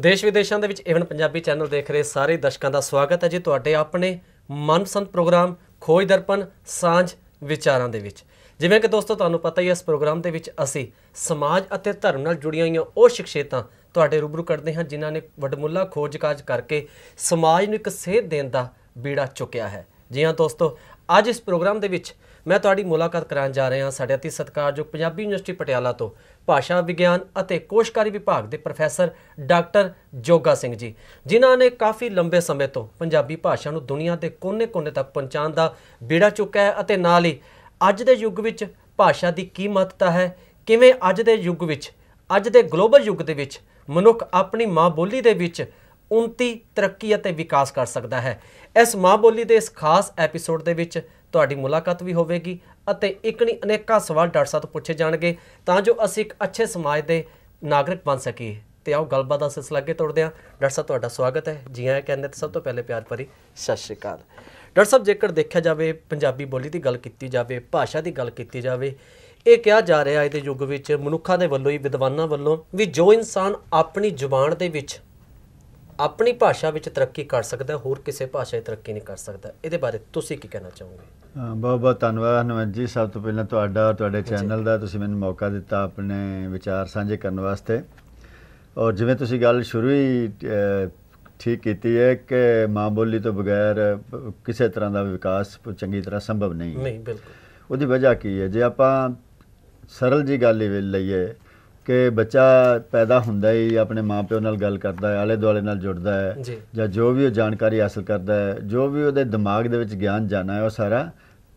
ਦੇਸ਼ ਵਿਦੇਸ਼ਾਂ ਦੇ ਵਿੱਚ ਇਵਨ ਪੰਜਾਬੀ ਚੈਨਲ ਦੇਖ ਰਹੇ ਸਾਰੇ ਦਰਸ਼ਕਾਂ ਦਾ ਸਵਾਗਤ ਹੈ ਜੀ ਤੁਹਾਡੇ ਆਪਣੇ ਮਨਪਸੰਦ ਪ੍ਰੋਗਰਾਮ ਖੋਜ ਦਰਪਣ ਸਾਂਝ ਵਿਚਾਰਾਂ ਦੇ ਵਿੱਚ ਜਿਵੇਂ ਕਿ ਦੋਸਤੋ ਤੁਹਾਨੂੰ ਪਤਾ ਹੀ ਹੈ ਇਸ ਪ੍ਰੋਗਰਾਮ ਦੇ ਵਿੱਚ ਅਸੀਂ ਸਮਾਜ ਅਤੇ ਧਰਮ ਨਾਲ ਜੁੜੀਆਂ ਹੋਈਆਂ ਉਹ ਸ਼ਖਸੀਅਤਾਂ ਤੁਹਾਡੇ ਰੂਬਰੂ ਕਰਦੇ ਹਾਂ ਜਿਨ੍ਹਾਂ ਨੇ ਵੱਡਮੁੱਲਾ ਖੋਜ ਕਾਜ ਕਰਕੇ ਸਮਾਜ ਨੂੰ ਇੱਕ ਸੇਧ ਦੇਣ ਦਾ ਬੀੜਾ ਚੁੱਕਿਆ ਹੈ ਜੀ ਹਾਂ ਦੋਸਤੋ ਅੱਜ ਇਸ ਪ੍ਰੋਗਰਾਮ ਦੇ ਵਿੱਚ ਮੈਂ ਤੁਹਾਡੀ ਮੁਲਾਕਾਤ ਕਰਾਉਣ ਜਾ ਰਿਹਾ ਹਾਂ ਸਾਡੇ ਅਤੀ ਸਤਿਕਾਰਯੋਗ ਪੰਜਾਬੀ ਯੂਨੀਵਰਸਿਟੀ ਪਟਿਆਲਾ ਤੋਂ ਭਾਸ਼ਾ ਵਿਗਿਆਨ ਅਤੇ ਕੋਸ਼ਕਾਰੀ ਵਿਭਾਗ ਦੇ ਪ੍ਰੋਫੈਸਰ ਡਾਕਟਰ ਜੋਗਾ ਸਿੰਘ ਜੀ ਜਿਨ੍ਹਾਂ ਨੇ ਕਾਫੀ ਲੰਬੇ ਸਮੇਂ ਤੋਂ ਪੰਜਾਬੀ ਭਾਸ਼ਾ ਨੂੰ ਦੁਨੀਆ ਦੇ ਕੋਨੇ-ਕੋਨੇ ਤੱਕ ਪਹੁੰਚਾਉਣ ਦਾ ਬੇੜਾ ਚੁੱਕਾ ਹੈ ਅਤੇ ਨਾਲ ਹੀ ਅੱਜ ਦੇ ਯੁੱਗ ਵਿੱਚ ਭਾਸ਼ਾ ਦੀ ਕੀ ਮਹੱਤਤਾ ਹੈ ਕਿਵੇਂ ਅੱਜ ਦੇ ਯੁੱਗ ਵਿੱਚ ਅੱਜ ਦੇ ਗਲੋਬਲ ਯੁੱਗ ਦੇ ਵਿੱਚ ਮਨੁੱਖ ਆਪਣੀ ਮਾਂ ਬੋਲੀ ਦੇ ਵਿੱਚ ਉਨਤੀ ਤਰੱਕੀ ਅਤੇ ਵਿਕਾਸ ਕਰ ਸਕਦਾ ਹੈ ਇਸ ਮਾਂ ਬੋਲੀ ਦੇ ਇਸ ਖਾਸ ਐਪੀਸੋਡ ਦੇ ਵਿੱਚ ਤੁਹਾਡੀ ਮੁਲਾਕਾਤ ਵੀ ਹੋਵੇਗੀ ਅਤੇ ਇੱਕ ਨਹੀਂ ਅਨੇਕਾਂ ਸਵਾਲ ਡਾਕਟਰ ਸਾਹਿਬ ਤੋਂ ਪੁੱਛੇ ਜਾਣਗੇ ਤਾਂ ਜੋ ਅਸੀਂ ਇੱਕ ਅੱਛੇ ਸਮਾਜ ਦੇ ਨਾਗਰਿਕ ਬਣ ਸਕੀਏ ਤੇ ਆਓ ਗੱਲਬਾਤ ਦਾ ਸਿਲਸਿਲਾ ਅੱਗੇ ਤੋੜਦੇ ਹਾਂ ਡਾਕਟਰ ਸਾਹਿਬ ਤੁਹਾਡਾ ਸਵਾਗਤ ਹੈ ਜੀ ਆਇਆਂ ਕਹਿੰਦੇ ਤੇ ਸਭ ਤੋਂ ਪਹਿਲੇ ਪਿਆਰ ਭਰੀ ਸਤਿ ਸ਼੍ਰੀ ਅਕਾਲ ਡਾਕਟਰ ਸਾਹਿਬ ਜੇਕਰ ਦੇਖਿਆ ਜਾਵੇ ਪੰਜਾਬੀ ਬੋਲੀ ਦੀ ਗੱਲ ਕੀਤੀ ਜਾਵੇ ਭਾਸ਼ਾ ਦੀ ਗੱਲ ਕੀਤੀ ਜਾਵੇ ਇਹ ਕਿਹਾ ਜਾ ਰਿਹਾ ਹੈ ਦੇ ਯੁੱਗ ਵਿੱਚ ਮਨੁੱਖਾਂ ਦੇ ਵੱਲੋਂ ਹੀ ਵਿਦਵਾਨਾਂ ਵੱਲੋਂ ਵੀ ਜੋ ਇਨਸਾਨ ਆਪਣੀ ਜ਼ੁਬਾਨ ਦੇ ਵਿੱਚ ਆਪਣੀ ਭਾਸ਼ਾ ਵਿੱਚ ਤਰੱਕੀ ਕਰ ਸਕਦਾ ਹੋਰ ਕਿਸੇ ਭਾਸ਼ਾ 'ਚ ਤਰੱਕੀ ਨਹੀਂ ਕਰ ਸਕਦਾ ਇਹਦੇ ਬਾਰੇ ਤੁਸੀਂ ਕੀ ਕਹਿਣਾ ਚਾਹੋਗੇ ਬਹੁਤ ਬਹੁਤ ਧੰਨਵਾਦ ਹਨਵੰਤ ਜੀ ਸਭ ਤੋਂ ਪਹਿਲਾਂ ਤੁਹਾਡਾ ਤੁਹਾਡੇ ਚੈਨਲ ਦਾ ਤੁਸੀਂ ਮੈਨੂੰ ਮੌਕਾ ਦਿੱਤਾ ਆਪਣੇ ਵਿਚਾਰ ਸਾਂਝੇ ਕਰਨ ਵਾਸਤੇ ਔਰ ਜਿਵੇਂ ਤੁਸੀਂ ਗੱਲ ਸ਼ੁਰੂ ਹੀ ਠੀਕ ਕੀਤੀ ਹੈ ਕਿ ਮਾਂ ਬੋਲੀ ਤੋਂ ਬਗੈਰ ਕਿਸੇ ਤਰ੍ਹਾਂ ਦਾ ਵਿਕਾਸ ਚੰਗੀ ਤਰ੍ਹਾਂ ਸੰਭਵ ਨਹੀਂ ਨਹੀਂ ਬਿਲਕੁਲ ਉਹਦੀ ਵਜ੍ਹਾ ਕੀ ਹੈ ਜੇ ਆਪਾਂ ਸਰਲ ਜੀ ਗੱਲ ਲਈਏ ਕਿ ਬੱਚਾ ਪੈਦਾ ਹੁੰਦਾ ਹੀ ਆਪਣੇ ਮਾਪਿਓ ਨਾਲ ਗੱਲ ਕਰਦਾ ਹੈ ਆਲੇ ਦੁਆਲੇ ਨਾਲ ਜੁੜਦਾ ਹੈ ਜਾਂ ਜੋ ਵੀ ਉਹ ਜਾਣਕਾਰੀ ਹਾਸਲ ਕਰਦਾ ਹੈ ਜੋ ਵੀ ਉਹਦੇ ਦਿਮਾਗ ਦੇ ਵਿੱਚ ਗਿਆਨ ਜਾਣਾ ਹੈ ਉਹ ਸਾਰਾ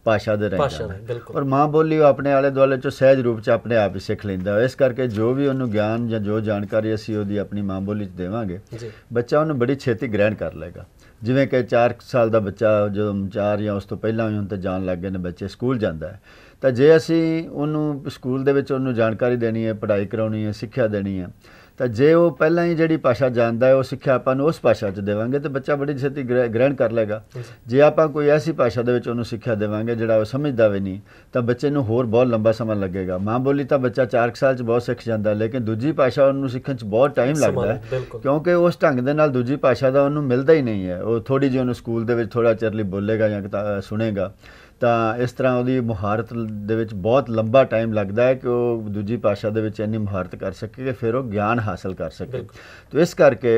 ਭਾਸ਼ਾ ਦੇ ਰਹਿੰਦਾ ਔਰ ਮਾਂ ਬੋਲੀ ਉਹ ਆਪਣੇ ਆਲੇ ਦੁਆਲੇ ਚੋਂ ਸਹਿਜ ਰੂਪ ਚ ਆਪਣੇ ਆਪ ਹੀ ਸਿੱਖ ਲੈਂਦਾ ਹੈ ਇਸ ਕਰਕੇ ਜੋ ਵੀ ਉਹਨੂੰ ਗਿਆਨ ਜਾਂ ਜੋ ਜਾਣਕਾਰੀ ਅਸੀਂ ਉਹਦੀ ਆਪਣੀ ਮਾਂ ਬੋਲੀ ਚ ਦੇਵਾਂਗੇ ਬੱਚਾ ਉਹਨੂੰ ਬੜੀ ਛੇਤੀ ਗ੍ਰਹਿਣ ਕਰ ਲਏਗਾ ਜਿਵੇਂ ਕਿ 4 ਸਾਲ ਦਾ ਬੱਚਾ ਜਦੋਂ 4 ਜਾਂ ਉਸ ਤੋਂ ਪਹਿਲਾਂ ਹੀ ਹੁਣ ਤੇ ਜਾਣ ਲੱਗ ਗਏ ਨੇ ਬੱਚੇ ਸਕੂਲ ਜਾਂਦਾ ਹੈ ਤਾਂ ਜੇ ਅਸੀਂ ਉਹਨੂੰ ਸਕੂਲ ਦੇ ਵਿੱਚ ਉਹਨੂੰ ਜਾਣਕਾਰੀ ਦੇਣੀ ਹੈ ਪੜ੍ਹਾਈ ਕਰਾਉਣੀ ਹੈ ਸਿੱਖਿਆ ਦੇਣੀ ਹੈ ਤਾਂ ਜੇ ਉਹ ਪਹਿਲਾਂ ਹੀ ਜਿਹੜੀ ਭਾਸ਼ਾ ਜਾਣਦਾ ਹੈ ਉਹ ਸਿੱਖਿਆ ਆਪਾਂ ਨੂੰ ਉਸ ਭਾਸ਼ਾ 'ਚ ਦੇਵਾਂਗੇ ਤੇ ਬੱਚਾ ਬੜੀ ਛੇਤੀ ਗ੍ਰਹਿਣ ਕਰ ਲੇਗਾ ਜੇ ਆਪਾਂ ਕੋਈ ਐਸੀ ਭਾਸ਼ਾ ਦੇ ਵਿੱਚ ਉਹਨੂੰ ਸਿੱਖਿਆ ਦੇਵਾਂਗੇ ਜਿਹੜਾ ਉਹ ਸਮਝਦਾ ਵੀ ਨਹੀਂ ਤਾਂ ਬੱਚੇ ਨੂੰ ਹੋਰ ਬਹੁਤ ਲੰਬਾ ਸਮਾਂ ਲੱਗੇਗਾ ਮਾਂ ਬੋਲੀ ਤਾਂ ਬੱਚਾ 4 ਸਾਲ 'ਚ ਬਹੁਤ ਸਿੱਖ ਜਾਂਦਾ ਲੇਕਿਨ ਦੂਜੀ ਭਾਸ਼ਾ ਉਹਨੂੰ ਸਿੱਖਣ 'ਚ ਬਹੁਤ ਟਾਈਮ ਲੱਗਦਾ ਹੈ ਕਿਉਂਕਿ ਉਸ ਢੰਗ ਦੇ ਨਾਲ ਦੂਜੀ ਭਾਸ਼ਾ ਦਾ ਉਹਨੂੰ ਮਿਲਦਾ ਹੀ ਨਹੀਂ ਹੈ ਉਹ ਥੋੜੀ ਜਿਹੀ ਉਹਨੂੰ ਸਕੂਲ ਦੇ ਵਿੱਚ ਥੋੜਾ ਚਿਰ ਲਈ ਬੋਲੇਗਾ ਜਾਂ ਸੁਣੇਗਾ ਤਾਂ ਇਸ ਤਰ੍ਹਾਂ ਉਹਦੀ ਮੁਹਾਰਤ ਦੇ ਵਿੱਚ ਬਹੁਤ ਲੰਬਾ ਟਾਈਮ ਲੱਗਦਾ ਹੈ ਕਿ ਉਹ ਦੂਜੀ ਭਾਸ਼ਾ ਦੇ ਵਿੱਚ ਇੰਨੀ ਮੁਹਾਰਤ ਕਰ ਸਕੇ ਕਿ ਫਿਰ ਉਹ ਗਿਆਨ ਹਾਸਲ ਕਰ ਸਕੇ ਤੇ ਇਸ ਕਰਕੇ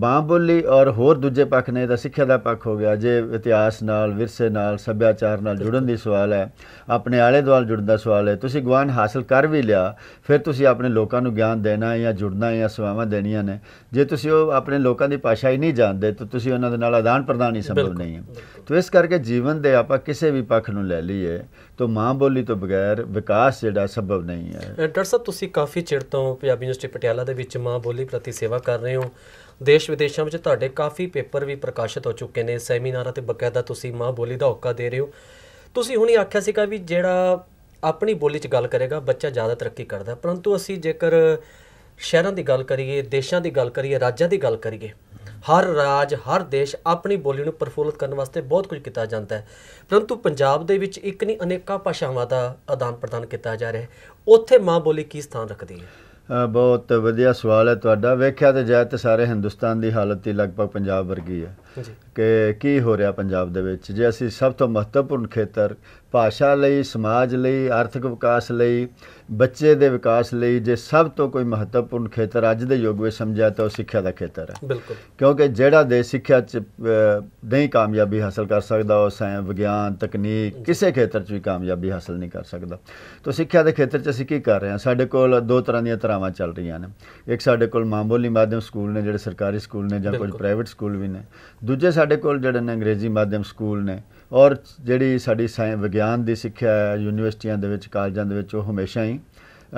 ਬਾਂਬੋਲੀ ਔਰ ਹੋਰ ਦੂਜੇ ਪੱਖ ਨੇ ਤਾਂ ਸਿੱਖਿਆ ਦਾ ਪੱਖ ਹੋ ਗਿਆ ਜੇ ਇਤਿਹਾਸ ਨਾਲ ਵਿਰਸੇ ਨਾਲ ਸੱਭਿਆਚਾਰ ਨਾਲ ਜੁੜਨ ਦੀ ਸਵਾਲ ਹੈ ਆਪਣੇ ਆਲੇ ਦੁਆਲ ਜੁੜਨ ਦਾ ਸਵਾਲ ਹੈ ਤੁਸੀਂ ਗਵਾਨ ਹਾਸਲ ਕਰ ਵੀ ਲਿਆ ਫਿਰ ਤੁਸੀਂ ਆਪਣੇ ਲੋਕਾਂ ਨੂੰ ਗਿਆਨ ਦੇਣਾ ਹੈ ਜਾਂ ਜੁੜਨਾ ਹੈ ਜਾਂ ਸਵਾਵਾਂ ਦੇਣੀਆਂ ਨੇ ਜੇ ਤੁਸੀਂ ਉਹ ਆਪਣੇ ਲੋਕਾਂ ਦੀ ਭਾਸ਼ਾ ਹੀ ਨਹੀਂ ਜਾਣਦੇ ਤਾਂ ਤੁਸੀਂ ਉਹਨਾਂ ਦੇ ਨਾਲ ਆਦਾਨ ਪ੍ਰਦਾਨ ਹੀ ਸੰਭਵ ਨਹੀਂ ਹੈ ਤੋ ਇਸ ਕਰਕੇ ਜੀਵਨ ਦੇ ਆਪਾਂ ਕਿਸੇ ਵੀ ਪੱਖ ਨੂੰ ਲੈ ਲਈਏ ਤੋ ਮਾਂ ਬੋਲੀ ਤੋਂ ਬਗੈਰ ਵਿਕਾਸ ਜਿਹੜਾ ਸੰਭਵ ਨਹੀਂ ਹੈ ਡਾਕਟਰ ਸਾਹਿਬ ਤੁਸੀਂ ਕਾਫੀ ਚਿਰ ਤੋਂ ਪੰਜਾਬੀ ਯੂਨੀਵਰਸਿਟੀ ਪਟਿਆਲਾ ਦੇ ਵਿੱਚ ਮਾਂ ਬੋਲੀ ਪ੍ਰਤੀ ਸੇਵਾ ਕਰ ਰਹੇ ਹੋ ਦੇਸ਼ ਵਿਦੇਸ਼ਾਂ ਵਿੱਚ ਤੁਹਾਡੇ ਕਾਫੀ ਪੇਪਰ ਵੀ ਪ੍ਰਕਾਸ਼ਿਤ ਹੋ ਚੁੱਕੇ ਨੇ ਸੈਮੀਨਾਰਾਂ ਤੇ ਬਕਾਇਦਾ ਤੁਸੀਂ ਮਾਂ ਬੋਲੀ ਦਾ ਹੌਕਾ ਦੇ ਰਹੇ ਹੋ ਤੁਸੀਂ ਹੁਣੇ ਆਖਿਆ ਸੀਗਾ ਵੀ ਜਿਹੜਾ ਆਪਣੀ ਬੋਲੀ 'ਚ ਗੱਲ ਕਰੇਗਾ ਬੱਚਾ ਜ਼ਿਆਦਾ ਤਰੱਕੀ ਕਰਦਾ ਪਰੰਤੂ ਅਸੀਂ ਜੇਕਰ ਸ਼ਹਿਰਾਂ ਦੀ ਗੱਲ ਕਰੀਏ ਦੇਸ਼ਾਂ ਦੀ ਗੱਲ ਕਰੀਏ ਰਾਜਾਂ ਦੀ ਗੱਲ ਕਰੀਏ ਹਰ ਰਾਜ ਹਰ ਦੇਸ਼ ਆਪਣੀ ਬੋਲੀ ਨੂੰ ਪ੍ਰਫੁੱਲਤ ਕਰਨ ਵਾਸਤੇ ਬਹੁਤ ਕੁਝ ਕੀਤਾ ਜਾਂਦਾ ਹੈ ਪਰੰਤੂ ਪੰਜਾਬ ਦੇ ਵਿੱਚ ਇੱਕ ਨਹੀਂ ਅਨੇਕਾਂ ਭਾਸ਼ਾਵਾਂ ਦਾ ਆਦਾਨ ਪ੍ਰਦਾਨ ਕੀਤਾ ਜਾ ਰਿਹਾ ਹੈ ਉੱਥੇ ਮਾਂ ਬੋਲੀ ਕੀ ਸਥਾਨ ਰੱਖਦੀ ਹੈ ਬਹੁਤ ਵਧੀਆ ਸਵਾਲ ਹੈ ਤੁਹਾਡਾ ਵੇਖਿਆ ਤੇ ਜਾਇ ਤੇ ਸਾਰੇ ਹਿੰਦੁਸਤਾਨ ਦੀ ਹਾਲਤ ਹੀ ਲਗਭਗ ਪੰਜਾਬ ਵਰਗੀ ਹੈ ਕਿ ਕੀ ਹੋ ਰਿਹਾ ਪੰਜਾਬ ਦੇ ਵਿੱਚ ਜੇ ਅਸੀਂ ਸਭ ਤੋਂ ਮਹੱਤਵਪੂਰਨ ਖੇਤਰ ਭਾਸ਼ਾ ਲਈ ਸਮਾਜ ਲਈ ਆਰਥਿਕ ਵਿਕਾਸ ਲਈ ਬੱਚੇ ਦੇ ਵਿਕਾਸ ਲਈ ਜੇ ਸਭ ਤੋਂ ਕੋਈ ਮਹੱਤਵਪੂਰਨ ਖੇਤਰ ਅੱਜ ਦੇ ਯੁੱਗ ਵਿੱਚ ਸਮਝਿਆ ਤਾਂ ਉਹ ਸਿੱਖਿਆ ਦਾ ਖੇਤਰ ਹੈ ਬਿਲਕੁਲ ਕਿਉਂਕਿ ਜਿਹੜਾ ਦੇ ਸਿੱਖਿਆ ਚ ਨਹੀਂ ਕਾਮਯਾਬੀ ਹਾਸਲ ਕਰ ਸਕਦਾ ਉਹ ਸਾਇੰਸ ਵਿਗਿਆਨ ਤਕਨੀਕ ਕਿਸੇ ਖੇਤਰ ਚ ਵੀ ਕਾਮਯਾਬੀ ਹਾਸਲ ਨਹੀਂ ਕਰ ਸਕਦਾ ਤਾਂ ਸਿੱਖਿਆ ਦੇ ਖੇਤਰ ਚ ਅਸੀਂ ਕੀ ਕਰ ਰਹੇ ਹਾਂ ਸਾਡੇ ਕੋਲ ਦੋ ਤਰ੍ਹਾਂ ਦੀਆਂ ਧਰਾਵਾਂ ਚੱਲ ਰਹੀਆਂ ਨੇ ਇੱਕ ਸਾਡੇ ਕੋਲ ਮਾਮੂਲੀ ਮਾਧਿਅਮ ਸਕੂਲ ਨੇ ਜਿਹੜੇ ਸਰਕਾਰੀ ਸਕੂਲ ਨੇ ਜਾਂ ਕੁਝ ਪ੍ਰਾਈਵੇਟ ਸਕੂਲ ਵੀ ਨੇ ਦੂਜੇ ਸਾਡੇ ਕੋਲ ਜਿਹੜੇ ਨੇ ਅੰਗਰੇਜ਼ੀ ਮਾਧਿਅਮ ਸਕੂਲ ਨੇ ਔਰ ਜਿਹੜੀ ਸਾਡੀ ਸਾਇੰਸ ਵਿਗਿਆਨ ਦੀ ਸਿੱਖਿਆ ਹੈ ਯੂਨੀਵਰਸਿਟੀਆਂ ਦੇ ਵਿੱਚ ਕਾਲਜਾਂ ਦੇ ਵਿੱਚ ਉਹ ਹਮੇਸ਼ਾ ਹੀ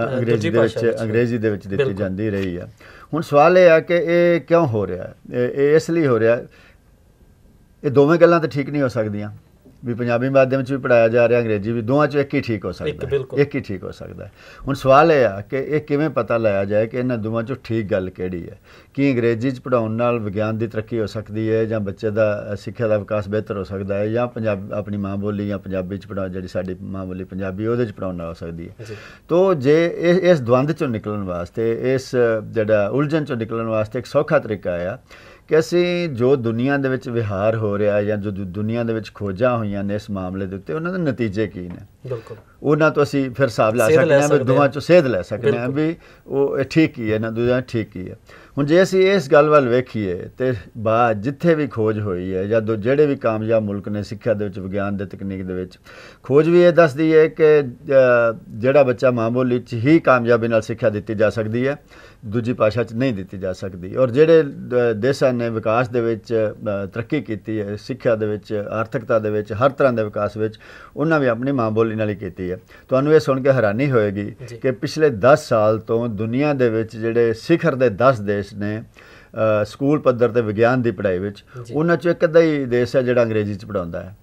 ਅੰਗਰੇਜ਼ੀ ਦੇ ਵਿੱਚ ਅੰਗਰੇਜ਼ੀ ਦੇ ਵਿੱਚ ਦਿੱਤੀ ਜਾਂਦੀ ਰਹੀ ਹੈ ਹੁਣ ਸਵਾਲ ਇਹ ਆ ਕਿ ਇਹ ਕਿਉਂ ਹੋ ਰਿਹਾ ਹੈ ਇਹ ਇਸ ਲਈ ਹੋ ਰਿਹਾ ਹੈ ਇਹ ਦੋਵੇਂ ਗੱਲਾਂ ਤਾਂ ਠੀਕ ਨਹੀਂ ਹੋ ਸਕਦੀਆਂ ਵੀ ਪੰਜਾਬੀ ਮਾਧਿਅਮ 'ਚ ਵੀ ਪੜਾਇਆ ਜਾ ਰਿਹਾ ਅੰਗਰੇਜ਼ੀ ਵੀ ਦੋਵਾਂ ਚ ਇੱਕ ਹੀ ਠੀਕ ਹੋ ਸਕਦਾ ਹੈ ਇੱਕ ਹੀ ਠੀਕ ਹੋ ਸਕਦਾ ਹੈ ਹੁਣ ਸਵਾਲ ਇਹ ਆ ਕਿ ਇਹ ਕਿਵੇਂ ਪਤਾ ਲਾਇਆ ਜਾਏ ਕਿ ਇਹਨਾਂ ਦੋਵਾਂ 'ਚੋਂ ਠੀਕ ਗੱਲ ਕਿਹੜੀ ਹੈ ਕੀ ਅੰਗਰੇਜ਼ੀ 'ਚ ਪੜਾਉਣ ਨਾਲ ਵਿਗਿਆਨ ਦੀ ਤਰੱਕੀ ਹੋ ਸਕਦੀ ਹੈ ਜਾਂ ਬੱਚੇ ਦਾ ਸਿੱਖਿਆ ਦਾ ਵਿਕਾਸ ਬਿਹਤਰ ਹੋ ਸਕਦਾ ਹੈ ਜਾਂ ਪੰਜਾਬ ਆਪਣੀ ਮਾਂ ਬੋਲੀ ਜਾਂ ਪੰਜਾਬੀ 'ਚ ਪੜਾਉਣ ਜਿਹੜੀ ਸਾਡੀ ਮਾਂ ਬੋਲੀ ਪੰਜਾਬੀ ਉਹਦੇ 'ਚ ਪੜਾਉਣ ਨਾਲ ਹੋ ਸਕਦੀ ਹੈ ਤੋਂ ਜੇ ਇਸ ਦਵੰਦ 'ਚੋਂ ਨਿਕਲਣ ਵਾਸਤੇ ਇਸ ਜਿਹੜਾ ਉਲਝਣ 'ਚੋਂ ਨਿਕਲਣ ਵਾਸਤੇ ਇੱਕ ਸੌਖਾ ਤਰੀਕਾ ਆ ਕਿ ਅਸੀਂ ਜੋ ਦੁਨੀਆ ਦੇ ਵਿੱਚ ਵਿਹਾਰ ਹੋ ਰਿਹਾ ਜਾਂ ਜੋ ਦੁਨੀਆ ਦੇ ਵਿੱਚ ਖੋਜਾਂ ਹੋਈਆਂ ਨੇ ਇਸ ਮਾਮਲੇ ਦੇ ਉੱਤੇ ਉਹਨਾਂ ਦੇ ਨਤੀਜੇ ਕੀ ਨੇ ਬਿਲਕੁਲ ਉਹਨਾਂ ਤੋਂ ਅਸੀਂ ਫਿਰ ਹਿਸਾਬ ਲਾ ਸਕਦੇ ਹਾਂ ਵੀ ਦੋਵਾਂ ਚੋਂ ਸੇਧ ਲੈ ਸਕਦੇ ਹਾਂ ਵੀ ਉਹ ਠੀਕ ਹੀ ਹੈ ਨਾ ਦੂਜਾ ਠੀਕ ਹੀ ਹੈ ਹੁਣ ਜੇ ਅਸੀਂ ਇਸ ਗੱਲ ਵੱਲ ਵੇਖੀਏ ਤੇ ਬਾ ਜਿੱਥੇ ਵੀ ਖੋਜ ਹੋਈ ਹੈ ਜਾਂ ਜਿਹੜੇ ਵੀ ਕਾਮਯਾਬ ਮੁਲਕ ਨੇ ਸਿੱਖਿਆ ਦੇ ਵਿੱਚ ਵਿਗਿਆਨ ਦੇ ਤਕਨੀਕ ਦੇ ਵਿੱਚ ਖੋਜ ਵੀ ਇਹ ਦੱਸਦੀ ਹੈ ਕਿ ਜਿਹੜਾ ਬੱਚਾ ਮਾਂ ਬੋਲੀ 'ਚ ਹੀ ਕਾਮਯਾਬੀ ਨਾਲ ਸਿੱਖਿਆ ਦਿੱਤੀ ਜਾ ਸਕਦੀ ਹੈ ਦੂਜੀ ਭਾਸ਼ਾ 'ਚ ਨਹੀਂ ਦਿੱਤੀ ਜਾ ਸਕਦੀ ਔਰ ਜਿਹੜੇ ਦੇਸ਼ਾਂ ਨੇ ਵਿਕਾਸ ਦੇ ਵਿੱਚ ਤਰੱਕੀ ਕੀਤੀ ਹੈ ਸਿੱਖਿਆ ਦੇ ਵਿੱਚ ਆਰਥਿਕਤਾ ਦੇ ਵਿੱਚ ਹਰ ਤਰ੍ਹਾਂ ਦੇ ਵਿਕਾਸ ਵਿੱਚ ਉਹਨਾਂ ਵੀ ਆਪਣੀ ਮਾਂ ਬੋਲੀ ਨਾਲ ਹੀ ਕੀਤੀ ਹੈ ਤੁਹਾਨੂੰ ਇਹ ਸੁਣ ਕੇ ਹੈਰਾਨੀ ਹੋਏਗੀ ਕਿ ਪਿਛਲੇ 10 ਸਾਲ ਤੋਂ ਦੁਨੀਆ ਦੇ ਵਿੱਚ ਜਿਹੜੇ ਸਿਖਰ ਦੇ 10 ਦੇਸ਼ ਨੇ ਸਕੂਲ ਪੱਧਰ ਤੇ ਵਿਗਿਆਨ ਦੀ ਪੜ੍ਹਾਈ ਵਿੱਚ ਉਹਨਾਂ ਚੋਂ ਇੱਕ ਅੱਧਾ ਹੀ ਦੇਸ਼ ਹੈ ਜਿਹੜਾ ਅੰਗਰੇਜ਼ੀ 'ਚ ਪੜਾਉਂਦਾ ਹੈ